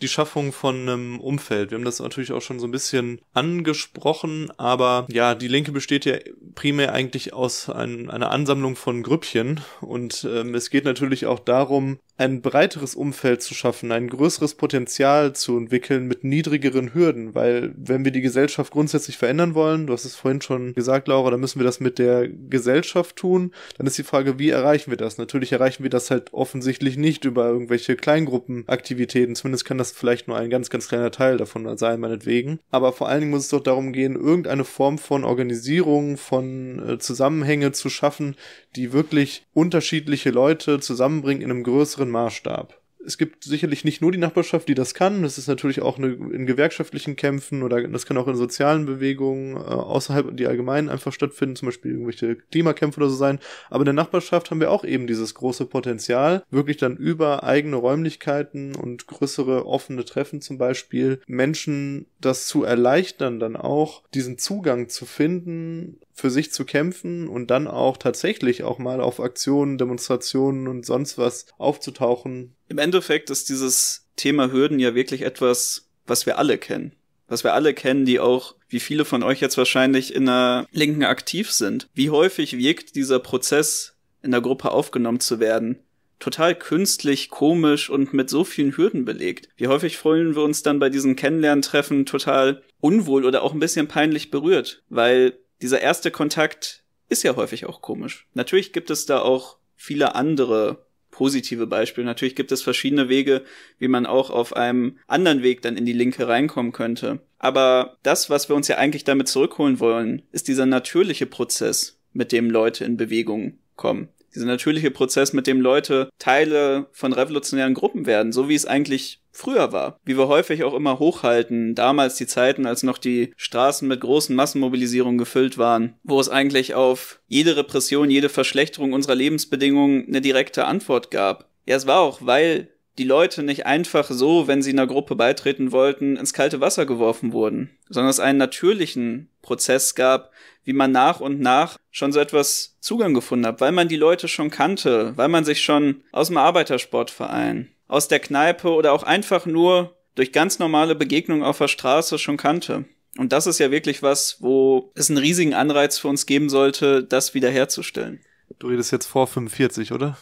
die Schaffung von einem Umfeld. Wir haben das natürlich auch schon so ein bisschen angesprochen, aber ja, die Linke besteht ja primär eigentlich aus ein, einer Ansammlung von Grüppchen und ähm, es geht natürlich auch darum, ein breiteres Umfeld zu schaffen, ein größeres Potenzial zu entwickeln mit niedrigeren Hürden, weil wenn wir die Gesellschaft grundsätzlich verändern wollen, du hast es vorhin schon gesagt, Laura, dann müssen wir das mit der Gesellschaft tun, dann ist die Frage, wie erreichen wir das? Natürlich erreichen wir das halt offensichtlich nicht über irgendwelche Kleingruppenaktivitäten, zumindest kann das vielleicht nur ein ganz, ganz kleiner Teil davon sein, meinetwegen, aber vor allen Dingen muss es doch darum gehen, irgendeine Form von Organisierung, von äh, Zusammenhänge zu schaffen, die wirklich unterschiedliche Leute zusammenbringt in einem größeren größeren Maßstab. Es gibt sicherlich nicht nur die Nachbarschaft, die das kann. Das ist natürlich auch eine, in gewerkschaftlichen Kämpfen oder das kann auch in sozialen Bewegungen äh, außerhalb die allgemeinen einfach stattfinden, zum Beispiel irgendwelche Klimakämpfe oder so sein. Aber in der Nachbarschaft haben wir auch eben dieses große Potenzial, wirklich dann über eigene Räumlichkeiten und größere offene Treffen zum Beispiel Menschen das zu erleichtern, dann auch diesen Zugang zu finden für sich zu kämpfen und dann auch tatsächlich auch mal auf Aktionen, Demonstrationen und sonst was aufzutauchen. Im Endeffekt ist dieses Thema Hürden ja wirklich etwas, was wir alle kennen. Was wir alle kennen, die auch, wie viele von euch jetzt wahrscheinlich in der Linken aktiv sind. Wie häufig wirkt dieser Prozess, in der Gruppe aufgenommen zu werden? total künstlich, komisch und mit so vielen Hürden belegt. Wie häufig freuen wir uns dann bei diesen Kennenlerntreffen total unwohl oder auch ein bisschen peinlich berührt, weil dieser erste Kontakt ist ja häufig auch komisch. Natürlich gibt es da auch viele andere positive Beispiele. Natürlich gibt es verschiedene Wege, wie man auch auf einem anderen Weg dann in die Linke reinkommen könnte. Aber das, was wir uns ja eigentlich damit zurückholen wollen, ist dieser natürliche Prozess, mit dem Leute in Bewegung kommen dieser natürliche Prozess, mit dem Leute Teile von revolutionären Gruppen werden, so wie es eigentlich früher war. Wie wir häufig auch immer hochhalten, damals die Zeiten, als noch die Straßen mit großen Massenmobilisierungen gefüllt waren, wo es eigentlich auf jede Repression, jede Verschlechterung unserer Lebensbedingungen eine direkte Antwort gab. Ja, es war auch, weil die Leute nicht einfach so, wenn sie einer Gruppe beitreten wollten, ins kalte Wasser geworfen wurden, sondern es einen natürlichen Prozess gab, wie man nach und nach schon so etwas Zugang gefunden hat, weil man die Leute schon kannte, weil man sich schon aus dem Arbeitersportverein, aus der Kneipe oder auch einfach nur durch ganz normale Begegnungen auf der Straße schon kannte. Und das ist ja wirklich was, wo es einen riesigen Anreiz für uns geben sollte, das wiederherzustellen. Du redest jetzt vor 45, oder?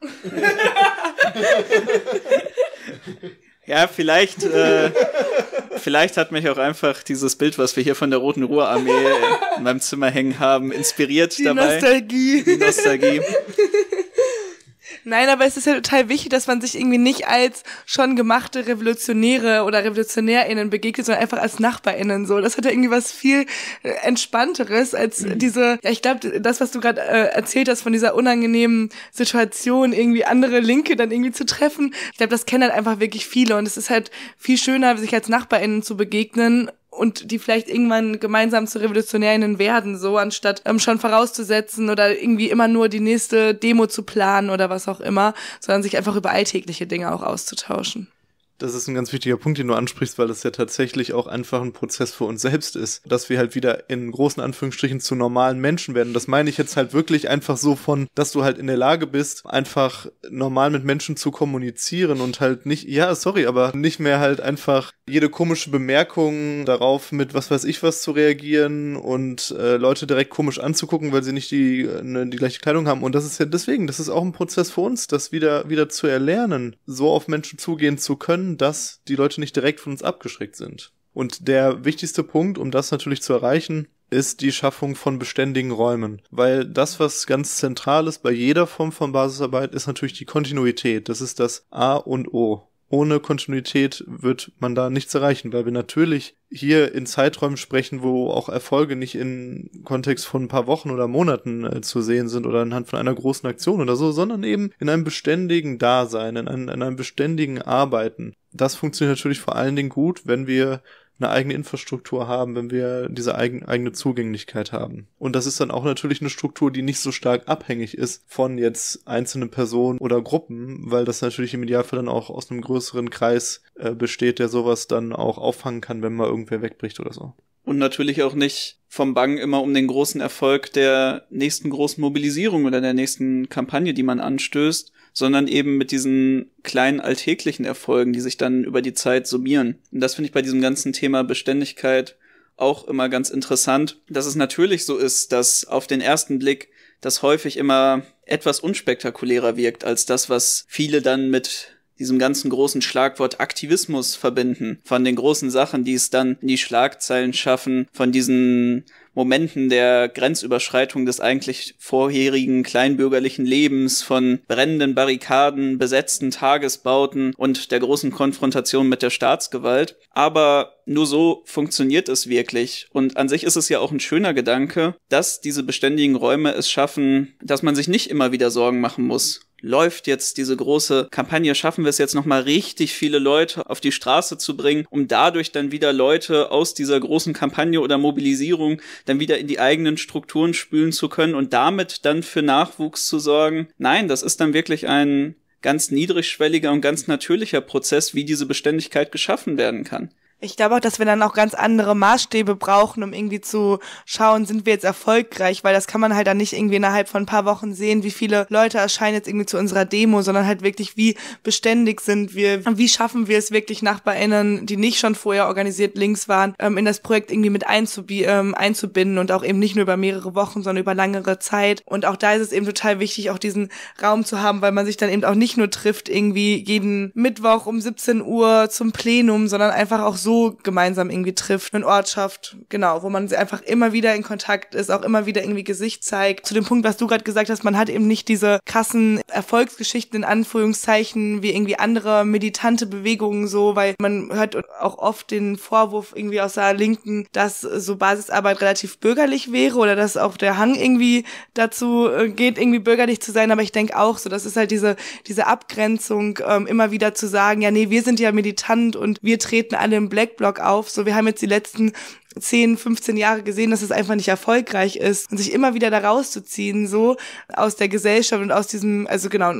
ja, vielleicht. Äh, Vielleicht hat mich auch einfach dieses Bild, was wir hier von der Roten Ruhrarmee in meinem Zimmer hängen haben, inspiriert Die dabei. Nostalgie. Die Nostalgie. Nein, aber es ist ja total wichtig, dass man sich irgendwie nicht als schon gemachte Revolutionäre oder RevolutionärInnen begegnet, sondern einfach als NachbarInnen so. Das hat ja irgendwie was viel äh, entspannteres als mhm. diese, ja, ich glaube, das, was du gerade äh, erzählt hast von dieser unangenehmen Situation, irgendwie andere Linke dann irgendwie zu treffen. Ich glaube, das kennen halt einfach wirklich viele und es ist halt viel schöner, sich als NachbarInnen zu begegnen und die vielleicht irgendwann gemeinsam zu Revolutionärinnen werden, so anstatt ähm, schon vorauszusetzen oder irgendwie immer nur die nächste Demo zu planen oder was auch immer, sondern sich einfach über alltägliche Dinge auch auszutauschen. Das ist ein ganz wichtiger Punkt, den du ansprichst, weil das ja tatsächlich auch einfach ein Prozess für uns selbst ist, dass wir halt wieder in großen Anführungsstrichen zu normalen Menschen werden. Das meine ich jetzt halt wirklich einfach so von, dass du halt in der Lage bist, einfach normal mit Menschen zu kommunizieren und halt nicht, ja, sorry, aber nicht mehr halt einfach jede komische Bemerkung darauf mit was weiß ich was zu reagieren und äh, Leute direkt komisch anzugucken, weil sie nicht die, ne, die gleiche Kleidung haben. Und das ist ja deswegen, das ist auch ein Prozess für uns, das wieder, wieder zu erlernen, so auf Menschen zugehen zu können, dass die Leute nicht direkt von uns abgeschreckt sind. Und der wichtigste Punkt, um das natürlich zu erreichen, ist die Schaffung von beständigen Räumen. Weil das, was ganz zentral ist bei jeder Form von Basisarbeit, ist natürlich die Kontinuität. Das ist das A und O ohne Kontinuität wird man da nichts erreichen, weil wir natürlich hier in Zeiträumen sprechen, wo auch Erfolge nicht im Kontext von ein paar Wochen oder Monaten äh, zu sehen sind oder anhand von einer großen Aktion oder so, sondern eben in einem beständigen Dasein, in einem, in einem beständigen Arbeiten. Das funktioniert natürlich vor allen Dingen gut, wenn wir eine eigene Infrastruktur haben, wenn wir diese eigen, eigene Zugänglichkeit haben. Und das ist dann auch natürlich eine Struktur, die nicht so stark abhängig ist von jetzt einzelnen Personen oder Gruppen, weil das natürlich im Idealfall dann auch aus einem größeren Kreis äh, besteht, der sowas dann auch auffangen kann, wenn mal irgendwer wegbricht oder so. Und natürlich auch nicht vom Bangen immer um den großen Erfolg der nächsten großen Mobilisierung oder der nächsten Kampagne, die man anstößt, sondern eben mit diesen kleinen alltäglichen Erfolgen, die sich dann über die Zeit summieren. Und das finde ich bei diesem ganzen Thema Beständigkeit auch immer ganz interessant, dass es natürlich so ist, dass auf den ersten Blick das häufig immer etwas unspektakulärer wirkt als das, was viele dann mit diesem ganzen großen Schlagwort Aktivismus verbinden, von den großen Sachen, die es dann in die Schlagzeilen schaffen, von diesen Momenten der Grenzüberschreitung des eigentlich vorherigen kleinbürgerlichen Lebens, von brennenden Barrikaden, besetzten Tagesbauten und der großen Konfrontation mit der Staatsgewalt. Aber nur so funktioniert es wirklich. Und an sich ist es ja auch ein schöner Gedanke, dass diese beständigen Räume es schaffen, dass man sich nicht immer wieder Sorgen machen muss läuft jetzt diese große Kampagne, schaffen wir es jetzt nochmal richtig viele Leute auf die Straße zu bringen, um dadurch dann wieder Leute aus dieser großen Kampagne oder Mobilisierung dann wieder in die eigenen Strukturen spülen zu können und damit dann für Nachwuchs zu sorgen. Nein, das ist dann wirklich ein ganz niedrigschwelliger und ganz natürlicher Prozess, wie diese Beständigkeit geschaffen werden kann. Ich glaube auch, dass wir dann auch ganz andere Maßstäbe brauchen, um irgendwie zu schauen, sind wir jetzt erfolgreich, weil das kann man halt dann nicht irgendwie innerhalb von ein paar Wochen sehen, wie viele Leute erscheinen jetzt irgendwie zu unserer Demo, sondern halt wirklich, wie beständig sind wir, wie schaffen wir es wirklich NachbarInnen, die nicht schon vorher organisiert links waren, ähm, in das Projekt irgendwie mit ähm, einzubinden und auch eben nicht nur über mehrere Wochen, sondern über langere Zeit. Und auch da ist es eben total wichtig, auch diesen Raum zu haben, weil man sich dann eben auch nicht nur trifft, irgendwie jeden Mittwoch um 17 Uhr zum Plenum, sondern einfach auch so so gemeinsam irgendwie trifft, eine Ortschaft, genau, wo man einfach immer wieder in Kontakt ist, auch immer wieder irgendwie Gesicht zeigt. Zu dem Punkt, was du gerade gesagt hast, man hat eben nicht diese krassen Erfolgsgeschichten in Anführungszeichen wie irgendwie andere militante Bewegungen so, weil man hört auch oft den Vorwurf irgendwie aus der Linken, dass so Basisarbeit relativ bürgerlich wäre oder dass auch der Hang irgendwie dazu äh, geht, irgendwie bürgerlich zu sein. Aber ich denke auch so, das ist halt diese, diese Abgrenzung, ähm, immer wieder zu sagen, ja, nee, wir sind ja militant und wir treten alle im Black Black-Block auf. So, wir haben jetzt die letzten 10, 15 Jahre gesehen, dass es einfach nicht erfolgreich ist und sich immer wieder da rauszuziehen, so aus der Gesellschaft und aus diesem, also genau,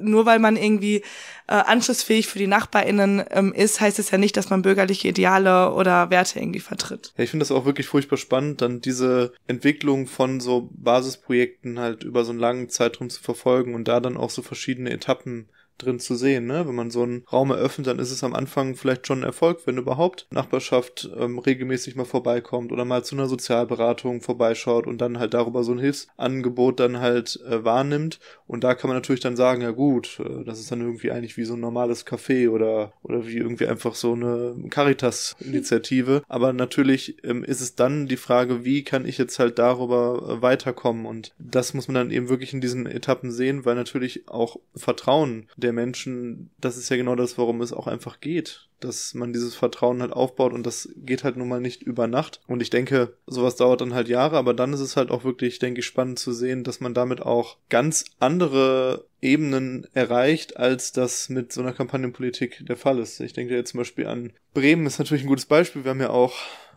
nur weil man irgendwie äh, anschlussfähig für die NachbarInnen ähm, ist, heißt es ja nicht, dass man bürgerliche Ideale oder Werte irgendwie vertritt. Ja, ich finde das auch wirklich furchtbar spannend, dann diese Entwicklung von so Basisprojekten halt über so einen langen Zeitraum zu verfolgen und da dann auch so verschiedene Etappen drin zu sehen. Ne? Wenn man so einen Raum eröffnet, dann ist es am Anfang vielleicht schon ein Erfolg, wenn überhaupt Nachbarschaft ähm, regelmäßig mal vorbeikommt oder mal zu einer Sozialberatung vorbeischaut und dann halt darüber so ein Hilfsangebot dann halt äh, wahrnimmt. Und da kann man natürlich dann sagen, ja gut, äh, das ist dann irgendwie eigentlich wie so ein normales Café oder, oder wie irgendwie einfach so eine Caritas-Initiative. Aber natürlich ähm, ist es dann die Frage, wie kann ich jetzt halt darüber äh, weiterkommen? Und das muss man dann eben wirklich in diesen Etappen sehen, weil natürlich auch Vertrauen der Menschen, das ist ja genau das, worum es auch einfach geht, dass man dieses Vertrauen halt aufbaut und das geht halt nun mal nicht über Nacht. Und ich denke, sowas dauert dann halt Jahre, aber dann ist es halt auch wirklich, denke ich, spannend zu sehen, dass man damit auch ganz andere Ebenen erreicht, als das mit so einer Kampagnenpolitik der Fall ist. Ich denke jetzt zum Beispiel an Bremen ist natürlich ein gutes Beispiel. Wir haben ja auch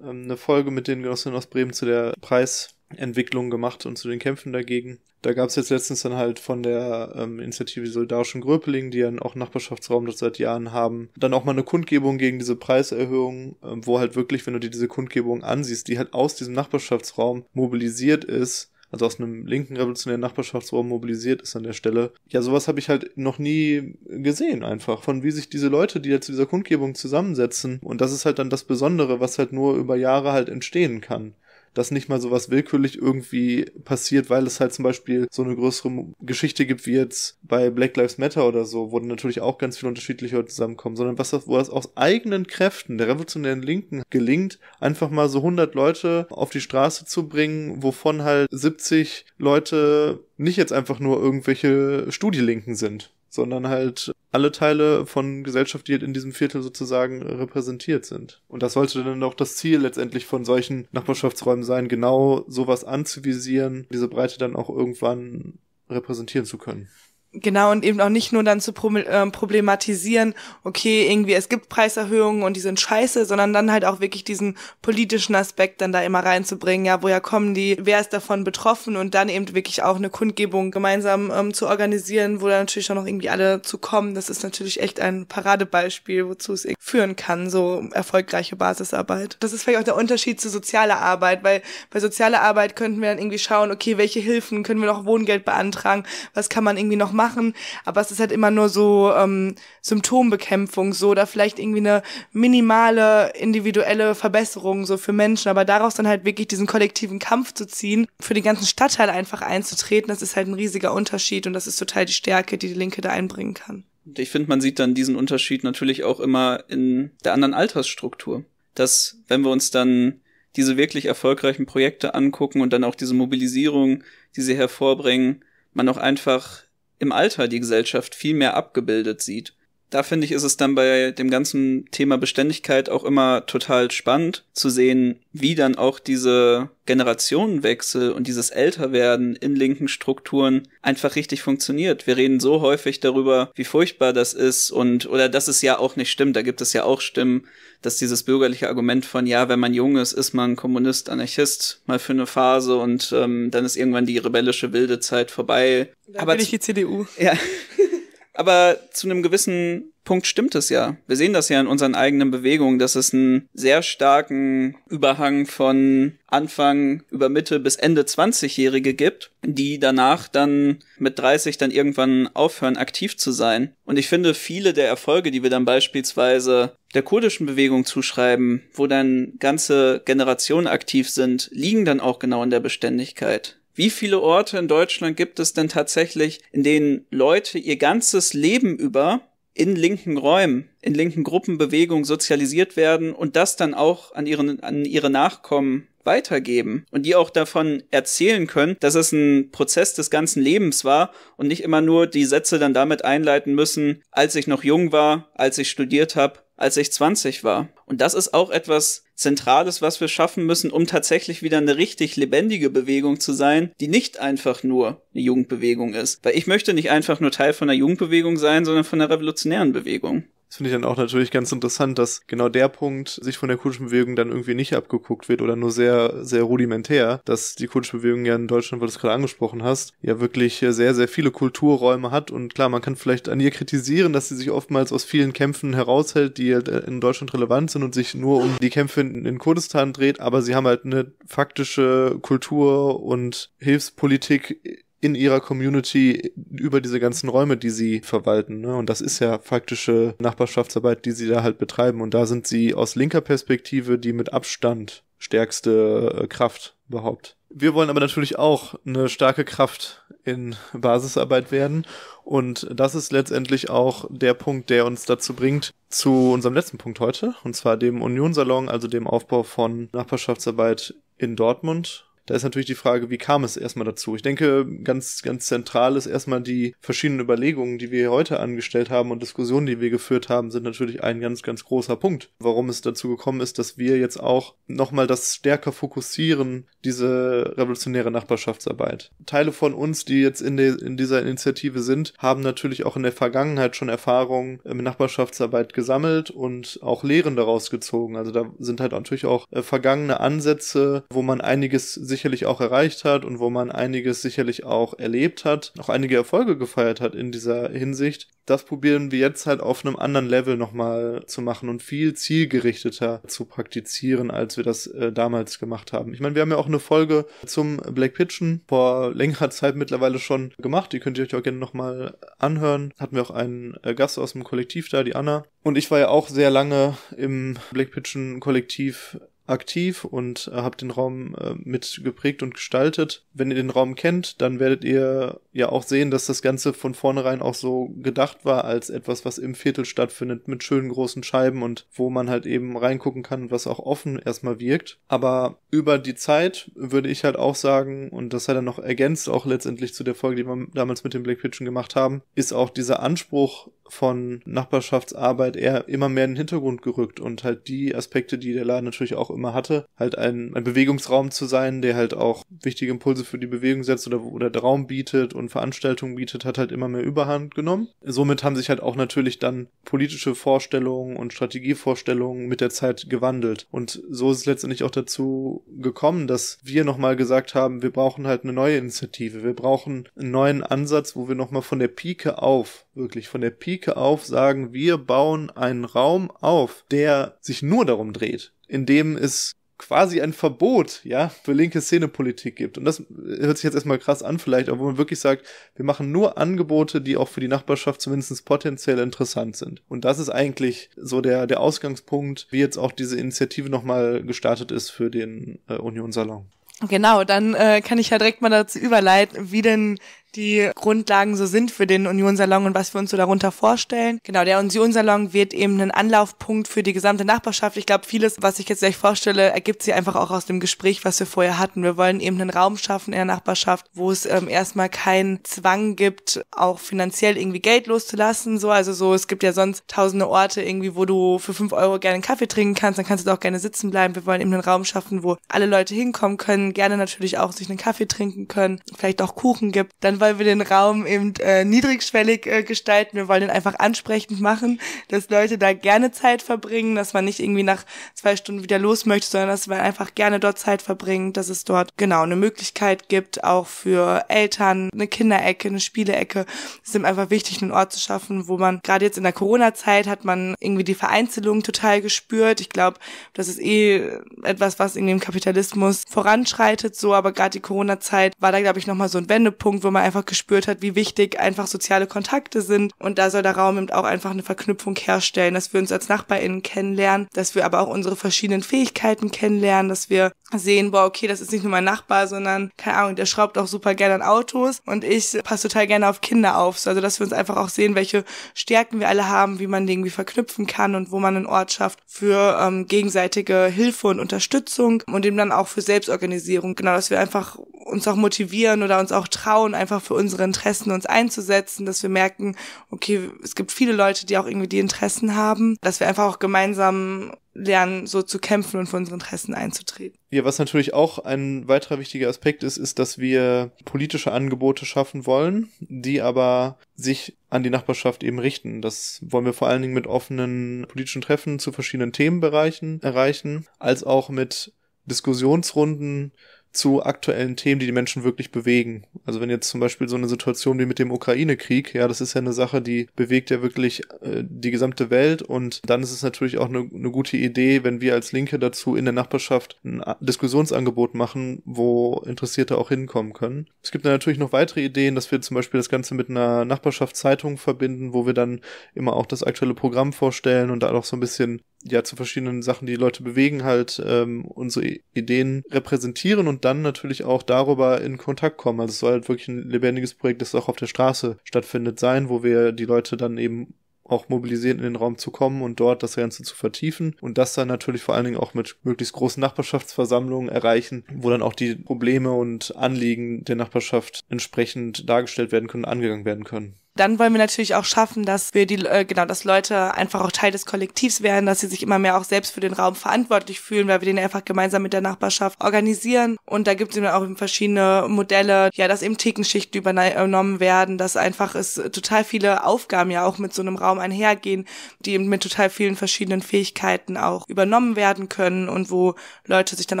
ähm, eine Folge mit den Genossinnen aus Bremen zu der Preis Entwicklung gemacht und zu den Kämpfen dagegen. Da gab es jetzt letztens dann halt von der ähm, Initiative Solidarischen Gröpeling, die ja auch Nachbarschaftsraum dort seit Jahren haben, dann auch mal eine Kundgebung gegen diese Preiserhöhung, äh, wo halt wirklich, wenn du dir diese Kundgebung ansiehst, die halt aus diesem Nachbarschaftsraum mobilisiert ist, also aus einem linken revolutionären Nachbarschaftsraum mobilisiert ist an der Stelle. Ja, sowas habe ich halt noch nie gesehen einfach, von wie sich diese Leute, die halt zu dieser Kundgebung zusammensetzen und das ist halt dann das Besondere, was halt nur über Jahre halt entstehen kann dass nicht mal sowas willkürlich irgendwie passiert, weil es halt zum Beispiel so eine größere Geschichte gibt, wie jetzt bei Black Lives Matter oder so, wo natürlich auch ganz viele unterschiedliche Leute zusammenkommen, sondern was das, wo das aus eigenen Kräften der revolutionären Linken gelingt, einfach mal so 100 Leute auf die Straße zu bringen, wovon halt 70 Leute nicht jetzt einfach nur irgendwelche Studielinken sind sondern halt alle Teile von Gesellschaft, die halt in diesem Viertel sozusagen repräsentiert sind. Und das sollte dann auch das Ziel letztendlich von solchen Nachbarschaftsräumen sein, genau sowas anzuvisieren, diese Breite dann auch irgendwann repräsentieren zu können. Genau, und eben auch nicht nur dann zu ähm, problematisieren, okay, irgendwie es gibt Preiserhöhungen und die sind scheiße, sondern dann halt auch wirklich diesen politischen Aspekt dann da immer reinzubringen, ja, woher kommen die, wer ist davon betroffen und dann eben wirklich auch eine Kundgebung gemeinsam ähm, zu organisieren, wo dann natürlich auch noch irgendwie alle zu kommen. Das ist natürlich echt ein Paradebeispiel, wozu es führen kann, so erfolgreiche Basisarbeit. Das ist vielleicht auch der Unterschied zu sozialer Arbeit, weil bei sozialer Arbeit könnten wir dann irgendwie schauen, okay, welche Hilfen können wir noch Wohngeld beantragen, was kann man irgendwie noch machen, machen, aber es ist halt immer nur so ähm, Symptombekämpfung so oder vielleicht irgendwie eine minimale individuelle Verbesserung so für Menschen, aber daraus dann halt wirklich diesen kollektiven Kampf zu ziehen, für den ganzen Stadtteil einfach einzutreten, das ist halt ein riesiger Unterschied und das ist total die Stärke, die die Linke da einbringen kann. Ich finde, man sieht dann diesen Unterschied natürlich auch immer in der anderen Altersstruktur. Dass, wenn wir uns dann diese wirklich erfolgreichen Projekte angucken und dann auch diese Mobilisierung, die sie hervorbringen, man auch einfach im Alter die Gesellschaft viel mehr abgebildet sieht. Da finde ich, ist es dann bei dem ganzen Thema Beständigkeit auch immer total spannend zu sehen, wie dann auch diese Generationenwechsel und dieses Älterwerden in linken Strukturen einfach richtig funktioniert. Wir reden so häufig darüber, wie furchtbar das ist und oder dass es ja auch nicht stimmt. Da gibt es ja auch Stimmen, dass dieses bürgerliche Argument von, ja, wenn man jung ist, ist man Kommunist, Anarchist, mal für eine Phase und ähm, dann ist irgendwann die rebellische wilde Zeit vorbei. Dann aber bin ich die CDU. Ja. Aber zu einem gewissen Punkt stimmt es ja. Wir sehen das ja in unseren eigenen Bewegungen, dass es einen sehr starken Überhang von Anfang über Mitte bis Ende 20-Jährige gibt, die danach dann mit 30 dann irgendwann aufhören, aktiv zu sein. Und ich finde, viele der Erfolge, die wir dann beispielsweise der kurdischen Bewegung zuschreiben, wo dann ganze Generationen aktiv sind, liegen dann auch genau in der Beständigkeit. Wie viele Orte in Deutschland gibt es denn tatsächlich, in denen Leute ihr ganzes Leben über in linken Räumen, in linken Gruppenbewegungen sozialisiert werden und das dann auch an, ihren, an ihre Nachkommen weitergeben und die auch davon erzählen können, dass es ein Prozess des ganzen Lebens war und nicht immer nur die Sätze dann damit einleiten müssen, als ich noch jung war, als ich studiert habe als ich 20 war. Und das ist auch etwas Zentrales, was wir schaffen müssen, um tatsächlich wieder eine richtig lebendige Bewegung zu sein, die nicht einfach nur eine Jugendbewegung ist. Weil ich möchte nicht einfach nur Teil von einer Jugendbewegung sein, sondern von einer revolutionären Bewegung. Das finde ich dann auch natürlich ganz interessant, dass genau der Punkt sich von der kurdischen Bewegung dann irgendwie nicht abgeguckt wird oder nur sehr, sehr rudimentär, dass die kurdische Bewegung ja in Deutschland, weil du es gerade angesprochen hast, ja wirklich sehr, sehr viele Kulturräume hat und klar, man kann vielleicht an ihr kritisieren, dass sie sich oftmals aus vielen Kämpfen heraushält, die halt in Deutschland relevant sind und sich nur um die Kämpfe in, in Kurdistan dreht, aber sie haben halt eine faktische Kultur und Hilfspolitik in ihrer Community über diese ganzen Räume, die sie verwalten. Ne? Und das ist ja faktische Nachbarschaftsarbeit, die sie da halt betreiben. Und da sind sie aus linker Perspektive die mit Abstand stärkste äh, Kraft überhaupt. Wir wollen aber natürlich auch eine starke Kraft in Basisarbeit werden. Und das ist letztendlich auch der Punkt, der uns dazu bringt, zu unserem letzten Punkt heute, und zwar dem Union Salon, also dem Aufbau von Nachbarschaftsarbeit in Dortmund da ist natürlich die Frage, wie kam es erstmal dazu? Ich denke, ganz, ganz zentral ist erstmal die verschiedenen Überlegungen, die wir heute angestellt haben und Diskussionen, die wir geführt haben, sind natürlich ein ganz, ganz großer Punkt, warum es dazu gekommen ist, dass wir jetzt auch nochmal das stärker fokussieren, diese revolutionäre Nachbarschaftsarbeit. Teile von uns, die jetzt in, der in dieser Initiative sind, haben natürlich auch in der Vergangenheit schon Erfahrungen äh, mit Nachbarschaftsarbeit gesammelt und auch Lehren daraus gezogen. Also da sind halt natürlich auch äh, vergangene Ansätze, wo man einiges sicherlich auch erreicht hat und wo man einiges sicherlich auch erlebt hat, auch einige Erfolge gefeiert hat in dieser Hinsicht, das probieren wir jetzt halt auf einem anderen Level nochmal zu machen und viel zielgerichteter zu praktizieren, als wir das äh, damals gemacht haben. Ich meine, wir haben ja auch eine Folge zum Black Pitchen vor längerer Zeit mittlerweile schon gemacht. Die könnt ihr euch auch gerne nochmal anhören. Hatten wir auch einen äh, Gast aus dem Kollektiv da, die Anna. Und ich war ja auch sehr lange im Black Pitchen Kollektiv aktiv und äh, habt den Raum äh, mit geprägt und gestaltet. Wenn ihr den Raum kennt, dann werdet ihr ja auch sehen, dass das Ganze von vornherein auch so gedacht war als etwas, was im Viertel stattfindet, mit schönen großen Scheiben und wo man halt eben reingucken kann, was auch offen erstmal wirkt. Aber über die Zeit würde ich halt auch sagen, und das hat er noch ergänzt, auch letztendlich zu der Folge, die wir damals mit dem Black Pigeon gemacht haben, ist auch dieser Anspruch von Nachbarschaftsarbeit eher immer mehr in den Hintergrund gerückt und halt die Aspekte, die der Laden natürlich auch immer hatte, halt ein, ein Bewegungsraum zu sein, der halt auch wichtige Impulse für die Bewegung setzt oder, oder Raum bietet und Veranstaltungen bietet, hat halt immer mehr Überhand genommen. Somit haben sich halt auch natürlich dann politische Vorstellungen und Strategievorstellungen mit der Zeit gewandelt. Und so ist es letztendlich auch dazu gekommen, dass wir nochmal gesagt haben, wir brauchen halt eine neue Initiative, wir brauchen einen neuen Ansatz, wo wir nochmal von der Pike auf, wirklich von der Pike auf sagen, wir bauen einen Raum auf, der sich nur darum dreht, in dem es quasi ein Verbot, ja, für linke Szenepolitik gibt. Und das hört sich jetzt erstmal krass an vielleicht, aber wo man wirklich sagt, wir machen nur Angebote, die auch für die Nachbarschaft zumindest potenziell interessant sind. Und das ist eigentlich so der, der Ausgangspunkt, wie jetzt auch diese Initiative nochmal gestartet ist für den äh, Union Salon. Genau, dann äh, kann ich ja direkt mal dazu überleiten, wie denn die Grundlagen so sind für den Unionsalon und was wir uns so darunter vorstellen. Genau, der Unionsalon wird eben ein Anlaufpunkt für die gesamte Nachbarschaft. Ich glaube, vieles, was ich jetzt gleich vorstelle, ergibt sich einfach auch aus dem Gespräch, was wir vorher hatten. Wir wollen eben einen Raum schaffen in der Nachbarschaft, wo es ähm, erstmal keinen Zwang gibt, auch finanziell irgendwie Geld loszulassen. So, also so, es gibt ja sonst tausende Orte irgendwie, wo du für fünf Euro gerne einen Kaffee trinken kannst, dann kannst du da auch gerne sitzen bleiben. Wir wollen eben einen Raum schaffen, wo alle Leute hinkommen können, gerne natürlich auch sich einen Kaffee trinken können, vielleicht auch Kuchen gibt. Dann weil wir den Raum eben äh, niedrigschwellig äh, gestalten. Wir wollen ihn einfach ansprechend machen, dass Leute da gerne Zeit verbringen, dass man nicht irgendwie nach zwei Stunden wieder los möchte, sondern dass man einfach gerne dort Zeit verbringt, dass es dort genau eine Möglichkeit gibt, auch für Eltern, eine Kinderecke, eine Spielecke. Es ist einfach wichtig, einen Ort zu schaffen, wo man gerade jetzt in der Corona-Zeit hat man irgendwie die Vereinzelung total gespürt. Ich glaube, das ist eh etwas, was in dem Kapitalismus voranschreitet, so, aber gerade die Corona-Zeit war da, glaube ich, nochmal so ein Wendepunkt, wo man einfach einfach gespürt hat, wie wichtig einfach soziale Kontakte sind. Und da soll der Raum eben auch einfach eine Verknüpfung herstellen, dass wir uns als NachbarInnen kennenlernen, dass wir aber auch unsere verschiedenen Fähigkeiten kennenlernen, dass wir sehen, boah, okay, das ist nicht nur mein Nachbar, sondern, keine Ahnung, der schraubt auch super gerne an Autos und ich passe total gerne auf Kinder auf. also, dass wir uns einfach auch sehen, welche Stärken wir alle haben, wie man die irgendwie verknüpfen kann und wo man einen Ort schafft für ähm, gegenseitige Hilfe und Unterstützung und eben dann auch für Selbstorganisierung. Genau, dass wir einfach uns auch motivieren oder uns auch trauen, einfach auch für unsere Interessen uns einzusetzen, dass wir merken, okay, es gibt viele Leute, die auch irgendwie die Interessen haben, dass wir einfach auch gemeinsam lernen, so zu kämpfen und für unsere Interessen einzutreten. Ja, was natürlich auch ein weiterer wichtiger Aspekt ist, ist, dass wir politische Angebote schaffen wollen, die aber sich an die Nachbarschaft eben richten. Das wollen wir vor allen Dingen mit offenen politischen Treffen zu verschiedenen Themenbereichen erreichen, als auch mit Diskussionsrunden zu aktuellen Themen, die die Menschen wirklich bewegen. Also wenn jetzt zum Beispiel so eine Situation wie mit dem Ukraine-Krieg, ja, das ist ja eine Sache, die bewegt ja wirklich äh, die gesamte Welt und dann ist es natürlich auch eine, eine gute Idee, wenn wir als Linke dazu in der Nachbarschaft ein Diskussionsangebot machen, wo Interessierte auch hinkommen können. Es gibt dann natürlich noch weitere Ideen, dass wir zum Beispiel das Ganze mit einer Nachbarschaftszeitung verbinden, wo wir dann immer auch das aktuelle Programm vorstellen und da auch so ein bisschen ja zu verschiedenen Sachen, die Leute bewegen, halt ähm, unsere Ideen repräsentieren und und dann natürlich auch darüber in Kontakt kommen. Also es soll halt wirklich ein lebendiges Projekt, das auch auf der Straße stattfindet, sein, wo wir die Leute dann eben auch mobilisieren, in den Raum zu kommen und dort das Ganze zu vertiefen und das dann natürlich vor allen Dingen auch mit möglichst großen Nachbarschaftsversammlungen erreichen, wo dann auch die Probleme und Anliegen der Nachbarschaft entsprechend dargestellt werden können, angegangen werden können. Dann wollen wir natürlich auch schaffen, dass wir die, äh, genau, dass Leute einfach auch Teil des Kollektivs werden, dass sie sich immer mehr auch selbst für den Raum verantwortlich fühlen, weil wir den einfach gemeinsam mit der Nachbarschaft organisieren. Und da gibt es eben auch verschiedene Modelle, ja, dass eben Thekenschichten übernommen werden, dass einfach es total viele Aufgaben ja auch mit so einem Raum einhergehen, die eben mit total vielen verschiedenen Fähigkeiten auch übernommen werden können und wo Leute sich dann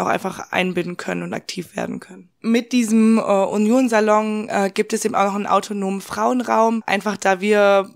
auch einfach einbinden können und aktiv werden können mit diesem äh, Union-Salon äh, gibt es eben auch noch einen autonomen Frauenraum, einfach da wir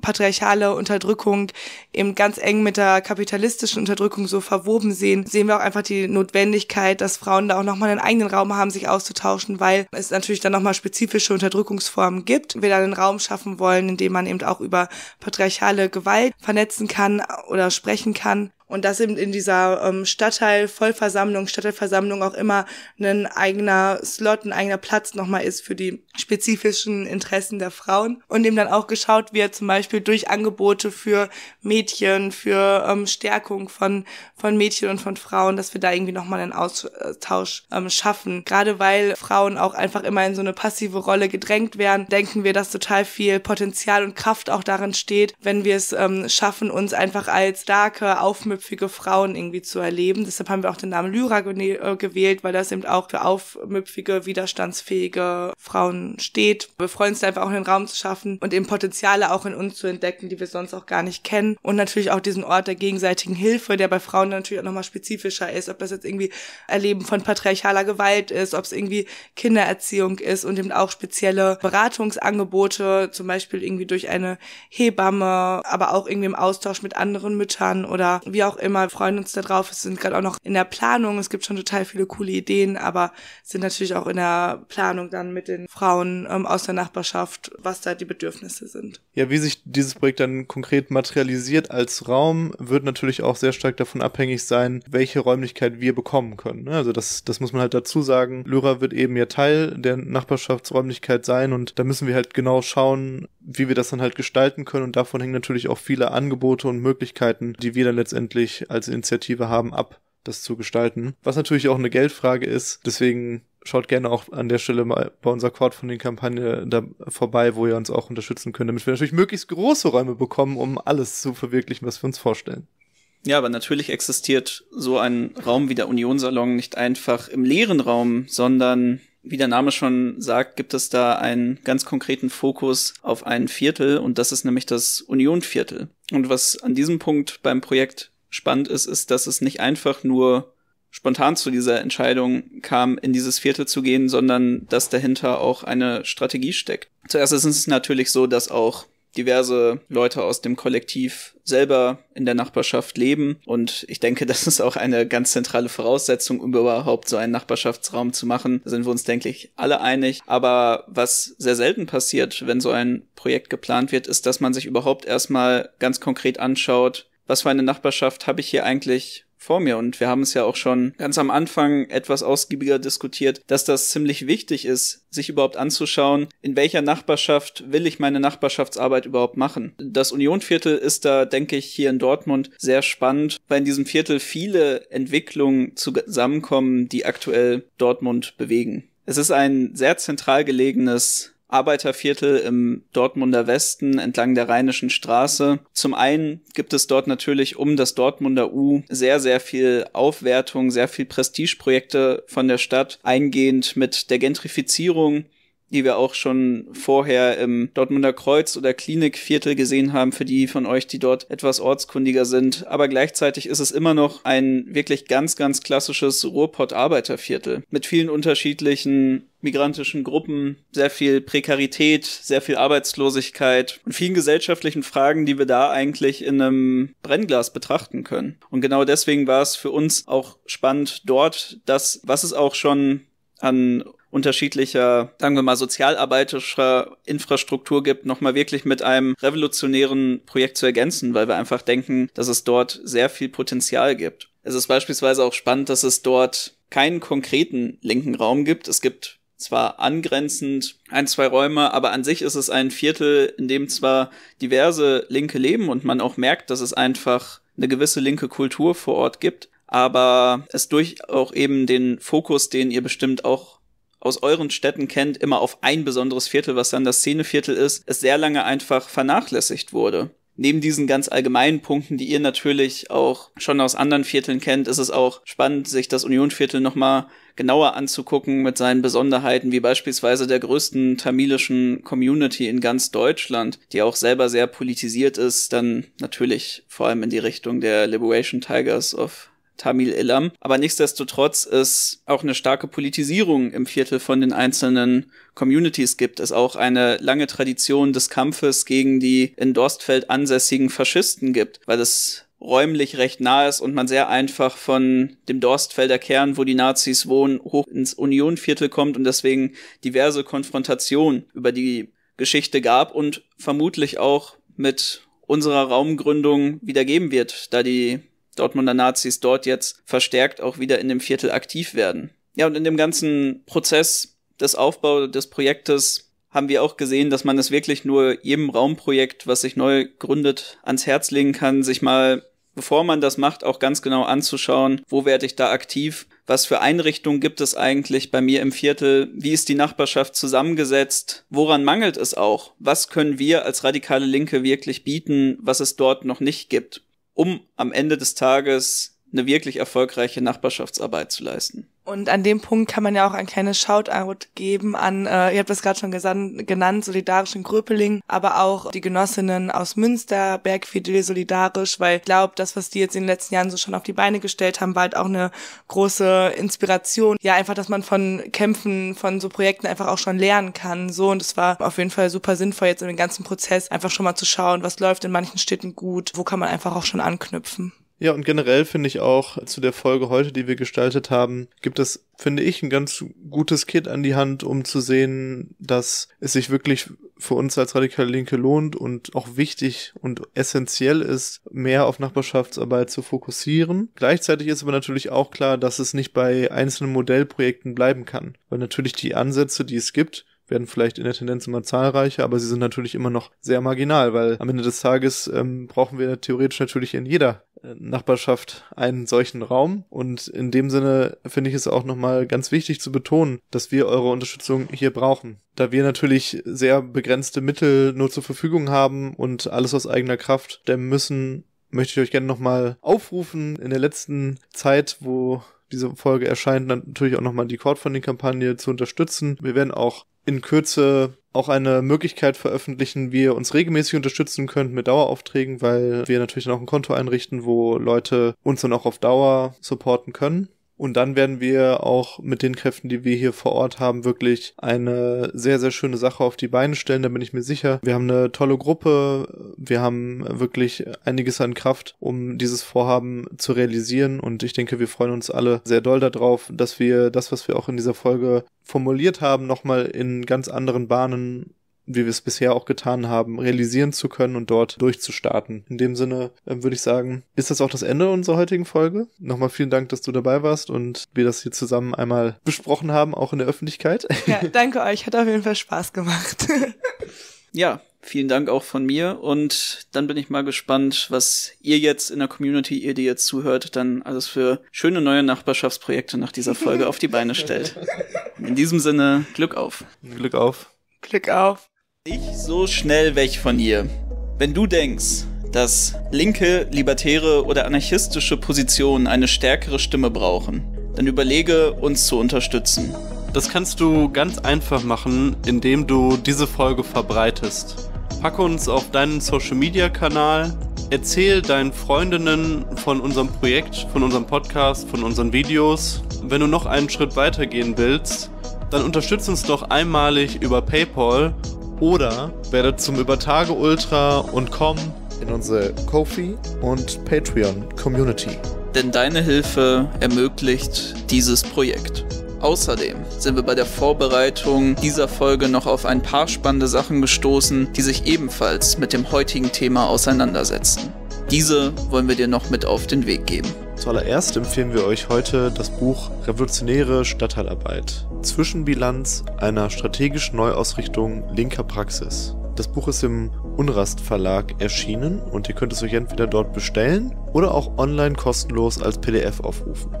patriarchale Unterdrückung eben ganz eng mit der kapitalistischen Unterdrückung so verwoben sehen, sehen wir auch einfach die Notwendigkeit, dass Frauen da auch nochmal einen eigenen Raum haben, sich auszutauschen, weil es natürlich dann nochmal spezifische Unterdrückungsformen gibt. Wir da einen Raum schaffen wollen, in dem man eben auch über patriarchale Gewalt vernetzen kann oder sprechen kann. Und dass eben in dieser ähm, Stadtteil Vollversammlung, Stadtteilversammlung auch immer ein eigener Slot, ein eigener Platz nochmal ist für die spezifischen Interessen der Frauen. Und eben dann auch geschaut wird, zum Beispiel durch Angebote für Mädchen, für ähm, Stärkung von, von Mädchen und von Frauen, dass wir da irgendwie nochmal einen Austausch ähm, schaffen. Gerade weil Frauen auch einfach immer in so eine passive Rolle gedrängt werden, denken wir, dass total viel Potenzial und Kraft auch darin steht, wenn wir es ähm, schaffen, uns einfach als starke, aufmerksame aufmüpfige Frauen irgendwie zu erleben. Deshalb haben wir auch den Namen Lyra äh, gewählt, weil das eben auch für aufmüpfige, widerstandsfähige Frauen steht. Wir freuen uns einfach auch einen Raum zu schaffen und eben Potenziale auch in uns zu entdecken, die wir sonst auch gar nicht kennen. Und natürlich auch diesen Ort der gegenseitigen Hilfe, der bei Frauen natürlich auch nochmal spezifischer ist. Ob das jetzt irgendwie Erleben von patriarchaler Gewalt ist, ob es irgendwie Kindererziehung ist und eben auch spezielle Beratungsangebote, zum Beispiel irgendwie durch eine Hebamme, aber auch irgendwie im Austausch mit anderen Müttern oder wie auch immer, freuen uns darauf. Es sind gerade auch noch in der Planung. Es gibt schon total viele coole Ideen, aber sind natürlich auch in der Planung dann mit den Frauen ähm, aus der Nachbarschaft, was da die Bedürfnisse sind. Ja, wie sich dieses Projekt dann konkret materialisiert als Raum, wird natürlich auch sehr stark davon abhängig sein, welche Räumlichkeit wir bekommen können. Ne? Also das, das muss man halt dazu sagen. Lyra wird eben ja Teil der Nachbarschaftsräumlichkeit sein und da müssen wir halt genau schauen, wie wir das dann halt gestalten können. Und davon hängen natürlich auch viele Angebote und Möglichkeiten, die wir dann letztendlich als Initiative haben, ab, das zu gestalten. Was natürlich auch eine Geldfrage ist. Deswegen schaut gerne auch an der Stelle mal bei unserer Crowdfunding-Kampagne da vorbei, wo ihr uns auch unterstützen könnt, damit wir natürlich möglichst große Räume bekommen, um alles zu verwirklichen, was wir uns vorstellen. Ja, aber natürlich existiert so ein Raum wie der Unionsalon nicht einfach im leeren Raum, sondern wie der Name schon sagt, gibt es da einen ganz konkreten Fokus auf ein Viertel und das ist nämlich das Union-Viertel. Und was an diesem Punkt beim Projekt spannend ist, ist, dass es nicht einfach nur spontan zu dieser Entscheidung kam, in dieses Viertel zu gehen, sondern dass dahinter auch eine Strategie steckt. Zuerst ist es natürlich so, dass auch diverse Leute aus dem Kollektiv selber in der Nachbarschaft leben. Und ich denke, das ist auch eine ganz zentrale Voraussetzung, um überhaupt so einen Nachbarschaftsraum zu machen. Da sind wir uns, denke ich, alle einig. Aber was sehr selten passiert, wenn so ein Projekt geplant wird, ist, dass man sich überhaupt erstmal ganz konkret anschaut, was für eine Nachbarschaft habe ich hier eigentlich vor mir. Und wir haben es ja auch schon ganz am Anfang etwas ausgiebiger diskutiert, dass das ziemlich wichtig ist, sich überhaupt anzuschauen, in welcher Nachbarschaft will ich meine Nachbarschaftsarbeit überhaupt machen. Das Unionviertel ist da, denke ich, hier in Dortmund sehr spannend, weil in diesem Viertel viele Entwicklungen zusammenkommen, die aktuell Dortmund bewegen. Es ist ein sehr zentral gelegenes Arbeiterviertel im Dortmunder Westen entlang der Rheinischen Straße. Zum einen gibt es dort natürlich um das Dortmunder U sehr, sehr viel Aufwertung, sehr viel Prestigeprojekte von der Stadt, eingehend mit der Gentrifizierung die wir auch schon vorher im Dortmunder Kreuz oder Klinikviertel gesehen haben, für die von euch, die dort etwas ortskundiger sind. Aber gleichzeitig ist es immer noch ein wirklich ganz, ganz klassisches Ruhrpott-Arbeiterviertel mit vielen unterschiedlichen migrantischen Gruppen, sehr viel Prekarität, sehr viel Arbeitslosigkeit und vielen gesellschaftlichen Fragen, die wir da eigentlich in einem Brennglas betrachten können. Und genau deswegen war es für uns auch spannend dort, dass, was es auch schon an unterschiedlicher, sagen wir mal, sozialarbeitischer Infrastruktur gibt, nochmal wirklich mit einem revolutionären Projekt zu ergänzen, weil wir einfach denken, dass es dort sehr viel Potenzial gibt. Es ist beispielsweise auch spannend, dass es dort keinen konkreten linken Raum gibt. Es gibt zwar angrenzend ein, zwei Räume, aber an sich ist es ein Viertel, in dem zwar diverse Linke leben und man auch merkt, dass es einfach eine gewisse linke Kultur vor Ort gibt, aber es durch auch eben den Fokus, den ihr bestimmt auch aus euren Städten kennt, immer auf ein besonderes Viertel, was dann das Szeneviertel ist, es sehr lange einfach vernachlässigt wurde neben diesen ganz allgemeinen Punkten, die ihr natürlich auch schon aus anderen Vierteln kennt, ist es auch spannend, sich das Unionviertel nochmal genauer anzugucken mit seinen Besonderheiten, wie beispielsweise der größten tamilischen Community in ganz Deutschland, die auch selber sehr politisiert ist, dann natürlich vor allem in die Richtung der Liberation Tigers of Tamil Ilam. Aber nichtsdestotrotz ist auch eine starke Politisierung im Viertel von den einzelnen Communities gibt. Es auch eine lange Tradition des Kampfes gegen die in Dorstfeld ansässigen Faschisten gibt, weil es räumlich recht nah ist und man sehr einfach von dem Dorstfelder Kern, wo die Nazis wohnen, hoch ins Unionviertel kommt und deswegen diverse Konfrontationen über die Geschichte gab und vermutlich auch mit unserer Raumgründung wiedergeben wird, da die Dortmunder Nazis dort jetzt verstärkt auch wieder in dem Viertel aktiv werden. Ja, und in dem ganzen Prozess des Aufbaus des Projektes haben wir auch gesehen, dass man es wirklich nur jedem Raumprojekt, was sich neu gründet, ans Herz legen kann, sich mal bevor man das macht, auch ganz genau anzuschauen, wo werde ich da aktiv, was für Einrichtungen gibt es eigentlich bei mir im Viertel, wie ist die Nachbarschaft zusammengesetzt, woran mangelt es auch, was können wir als radikale Linke wirklich bieten, was es dort noch nicht gibt um am Ende des Tages eine wirklich erfolgreiche Nachbarschaftsarbeit zu leisten. Und an dem Punkt kann man ja auch ein kleines Shoutout geben an, äh, ihr habt das gerade schon genannt, solidarischen Gröpeling, aber auch die Genossinnen aus Münster, Bergfidel solidarisch, weil ich glaube, das, was die jetzt in den letzten Jahren so schon auf die Beine gestellt haben, war halt auch eine große Inspiration. Ja, einfach, dass man von Kämpfen, von so Projekten einfach auch schon lernen kann. So, und es war auf jeden Fall super sinnvoll, jetzt in dem ganzen Prozess einfach schon mal zu schauen, was läuft in manchen Städten gut, wo kann man einfach auch schon anknüpfen. Ja, und generell finde ich auch zu der Folge heute, die wir gestaltet haben, gibt es, finde ich, ein ganz gutes Kit an die Hand, um zu sehen, dass es sich wirklich für uns als radikale Linke lohnt und auch wichtig und essentiell ist, mehr auf Nachbarschaftsarbeit zu fokussieren. Gleichzeitig ist aber natürlich auch klar, dass es nicht bei einzelnen Modellprojekten bleiben kann, weil natürlich die Ansätze, die es gibt, werden vielleicht in der Tendenz immer zahlreicher, aber sie sind natürlich immer noch sehr marginal, weil am Ende des Tages ähm, brauchen wir theoretisch natürlich in jeder äh, Nachbarschaft einen solchen Raum. Und in dem Sinne finde ich es auch nochmal ganz wichtig zu betonen, dass wir eure Unterstützung hier brauchen. Da wir natürlich sehr begrenzte Mittel nur zur Verfügung haben und alles aus eigener Kraft stemmen müssen, möchte ich euch gerne nochmal aufrufen. In der letzten Zeit, wo diese Folge erscheint, natürlich auch nochmal die Crowdfunding-Kampagne zu unterstützen. Wir werden auch in Kürze auch eine Möglichkeit veröffentlichen, wie ihr uns regelmäßig unterstützen könnt mit Daueraufträgen, weil wir natürlich dann auch ein Konto einrichten, wo Leute uns dann auch auf Dauer supporten können. Und dann werden wir auch mit den Kräften, die wir hier vor Ort haben, wirklich eine sehr, sehr schöne Sache auf die Beine stellen, da bin ich mir sicher. Wir haben eine tolle Gruppe, wir haben wirklich einiges an Kraft, um dieses Vorhaben zu realisieren. Und ich denke, wir freuen uns alle sehr doll darauf, dass wir das, was wir auch in dieser Folge formuliert haben, nochmal in ganz anderen Bahnen wie wir es bisher auch getan haben, realisieren zu können und dort durchzustarten. In dem Sinne äh, würde ich sagen, ist das auch das Ende unserer heutigen Folge. Nochmal vielen Dank, dass du dabei warst und wir das hier zusammen einmal besprochen haben, auch in der Öffentlichkeit. Ja, danke euch, hat auf jeden Fall Spaß gemacht. ja, vielen Dank auch von mir und dann bin ich mal gespannt, was ihr jetzt in der Community, ihr die jetzt zuhört, dann alles für schöne neue Nachbarschaftsprojekte nach dieser Folge auf die Beine stellt. In diesem Sinne, Glück auf. Glück auf. Glück auf. Ich so schnell weg von ihr. Wenn du denkst, dass linke, libertäre oder anarchistische Positionen eine stärkere Stimme brauchen, dann überlege, uns zu unterstützen. Das kannst du ganz einfach machen, indem du diese Folge verbreitest. Packe uns auf deinen Social-Media-Kanal, erzähl deinen Freundinnen von unserem Projekt, von unserem Podcast, von unseren Videos. Wenn du noch einen Schritt weiter gehen willst, dann unterstütze uns doch einmalig über PayPal oder werdet zum Übertage Ultra und komm in unsere Kofi und Patreon Community. Denn deine Hilfe ermöglicht dieses Projekt. Außerdem sind wir bei der Vorbereitung dieser Folge noch auf ein paar spannende Sachen gestoßen, die sich ebenfalls mit dem heutigen Thema auseinandersetzen. Diese wollen wir dir noch mit auf den Weg geben. Zuallererst empfehlen wir euch heute das Buch Revolutionäre Stadtteilarbeit. Zwischenbilanz einer strategischen Neuausrichtung linker Praxis. Das Buch ist im Unrast Verlag erschienen und ihr könnt es euch entweder dort bestellen oder auch online kostenlos als PDF aufrufen.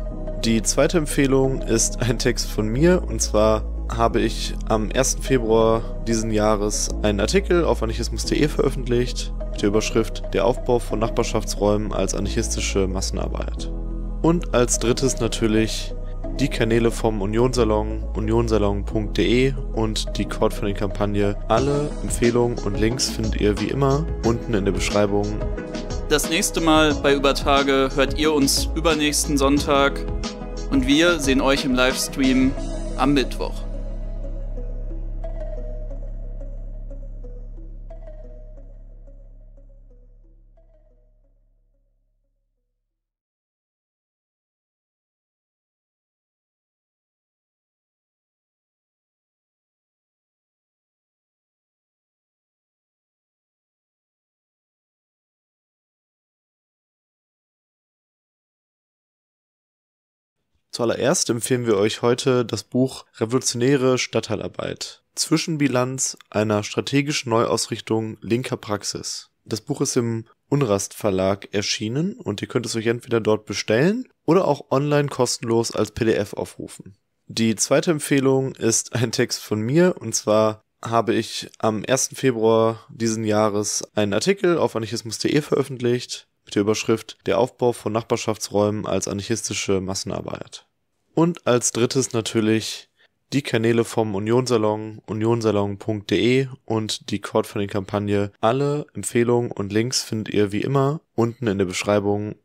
Die zweite Empfehlung ist ein Text von mir und zwar habe ich am 1. Februar diesen Jahres einen Artikel auf anarchismus.de veröffentlicht mit der Überschrift Der Aufbau von Nachbarschaftsräumen als anarchistische Massenarbeit. Und als drittes natürlich die Kanäle vom Unionsalon, unionsalon.de und die Crowdfunding-Kampagne. Alle Empfehlungen und Links findet ihr wie immer unten in der Beschreibung. Das nächste Mal bei Übertage hört ihr uns übernächsten Sonntag und wir sehen euch im Livestream am Mittwoch. Zuallererst empfehlen wir euch heute das Buch Revolutionäre Stadtteilarbeit. Zwischenbilanz einer strategischen Neuausrichtung linker Praxis. Das Buch ist im Unrast Verlag erschienen und ihr könnt es euch entweder dort bestellen oder auch online kostenlos als PDF aufrufen. Die zweite Empfehlung ist ein Text von mir und zwar habe ich am 1. Februar diesen Jahres einen Artikel auf anarchismus.de veröffentlicht, mit der Überschrift Der Aufbau von Nachbarschaftsräumen als anarchistische Massenarbeit. Und als drittes natürlich die Kanäle vom Unionsalon, unionsalon.de und die Crowdfunding-Kampagne. Alle Empfehlungen und Links findet ihr wie immer unten in der Beschreibung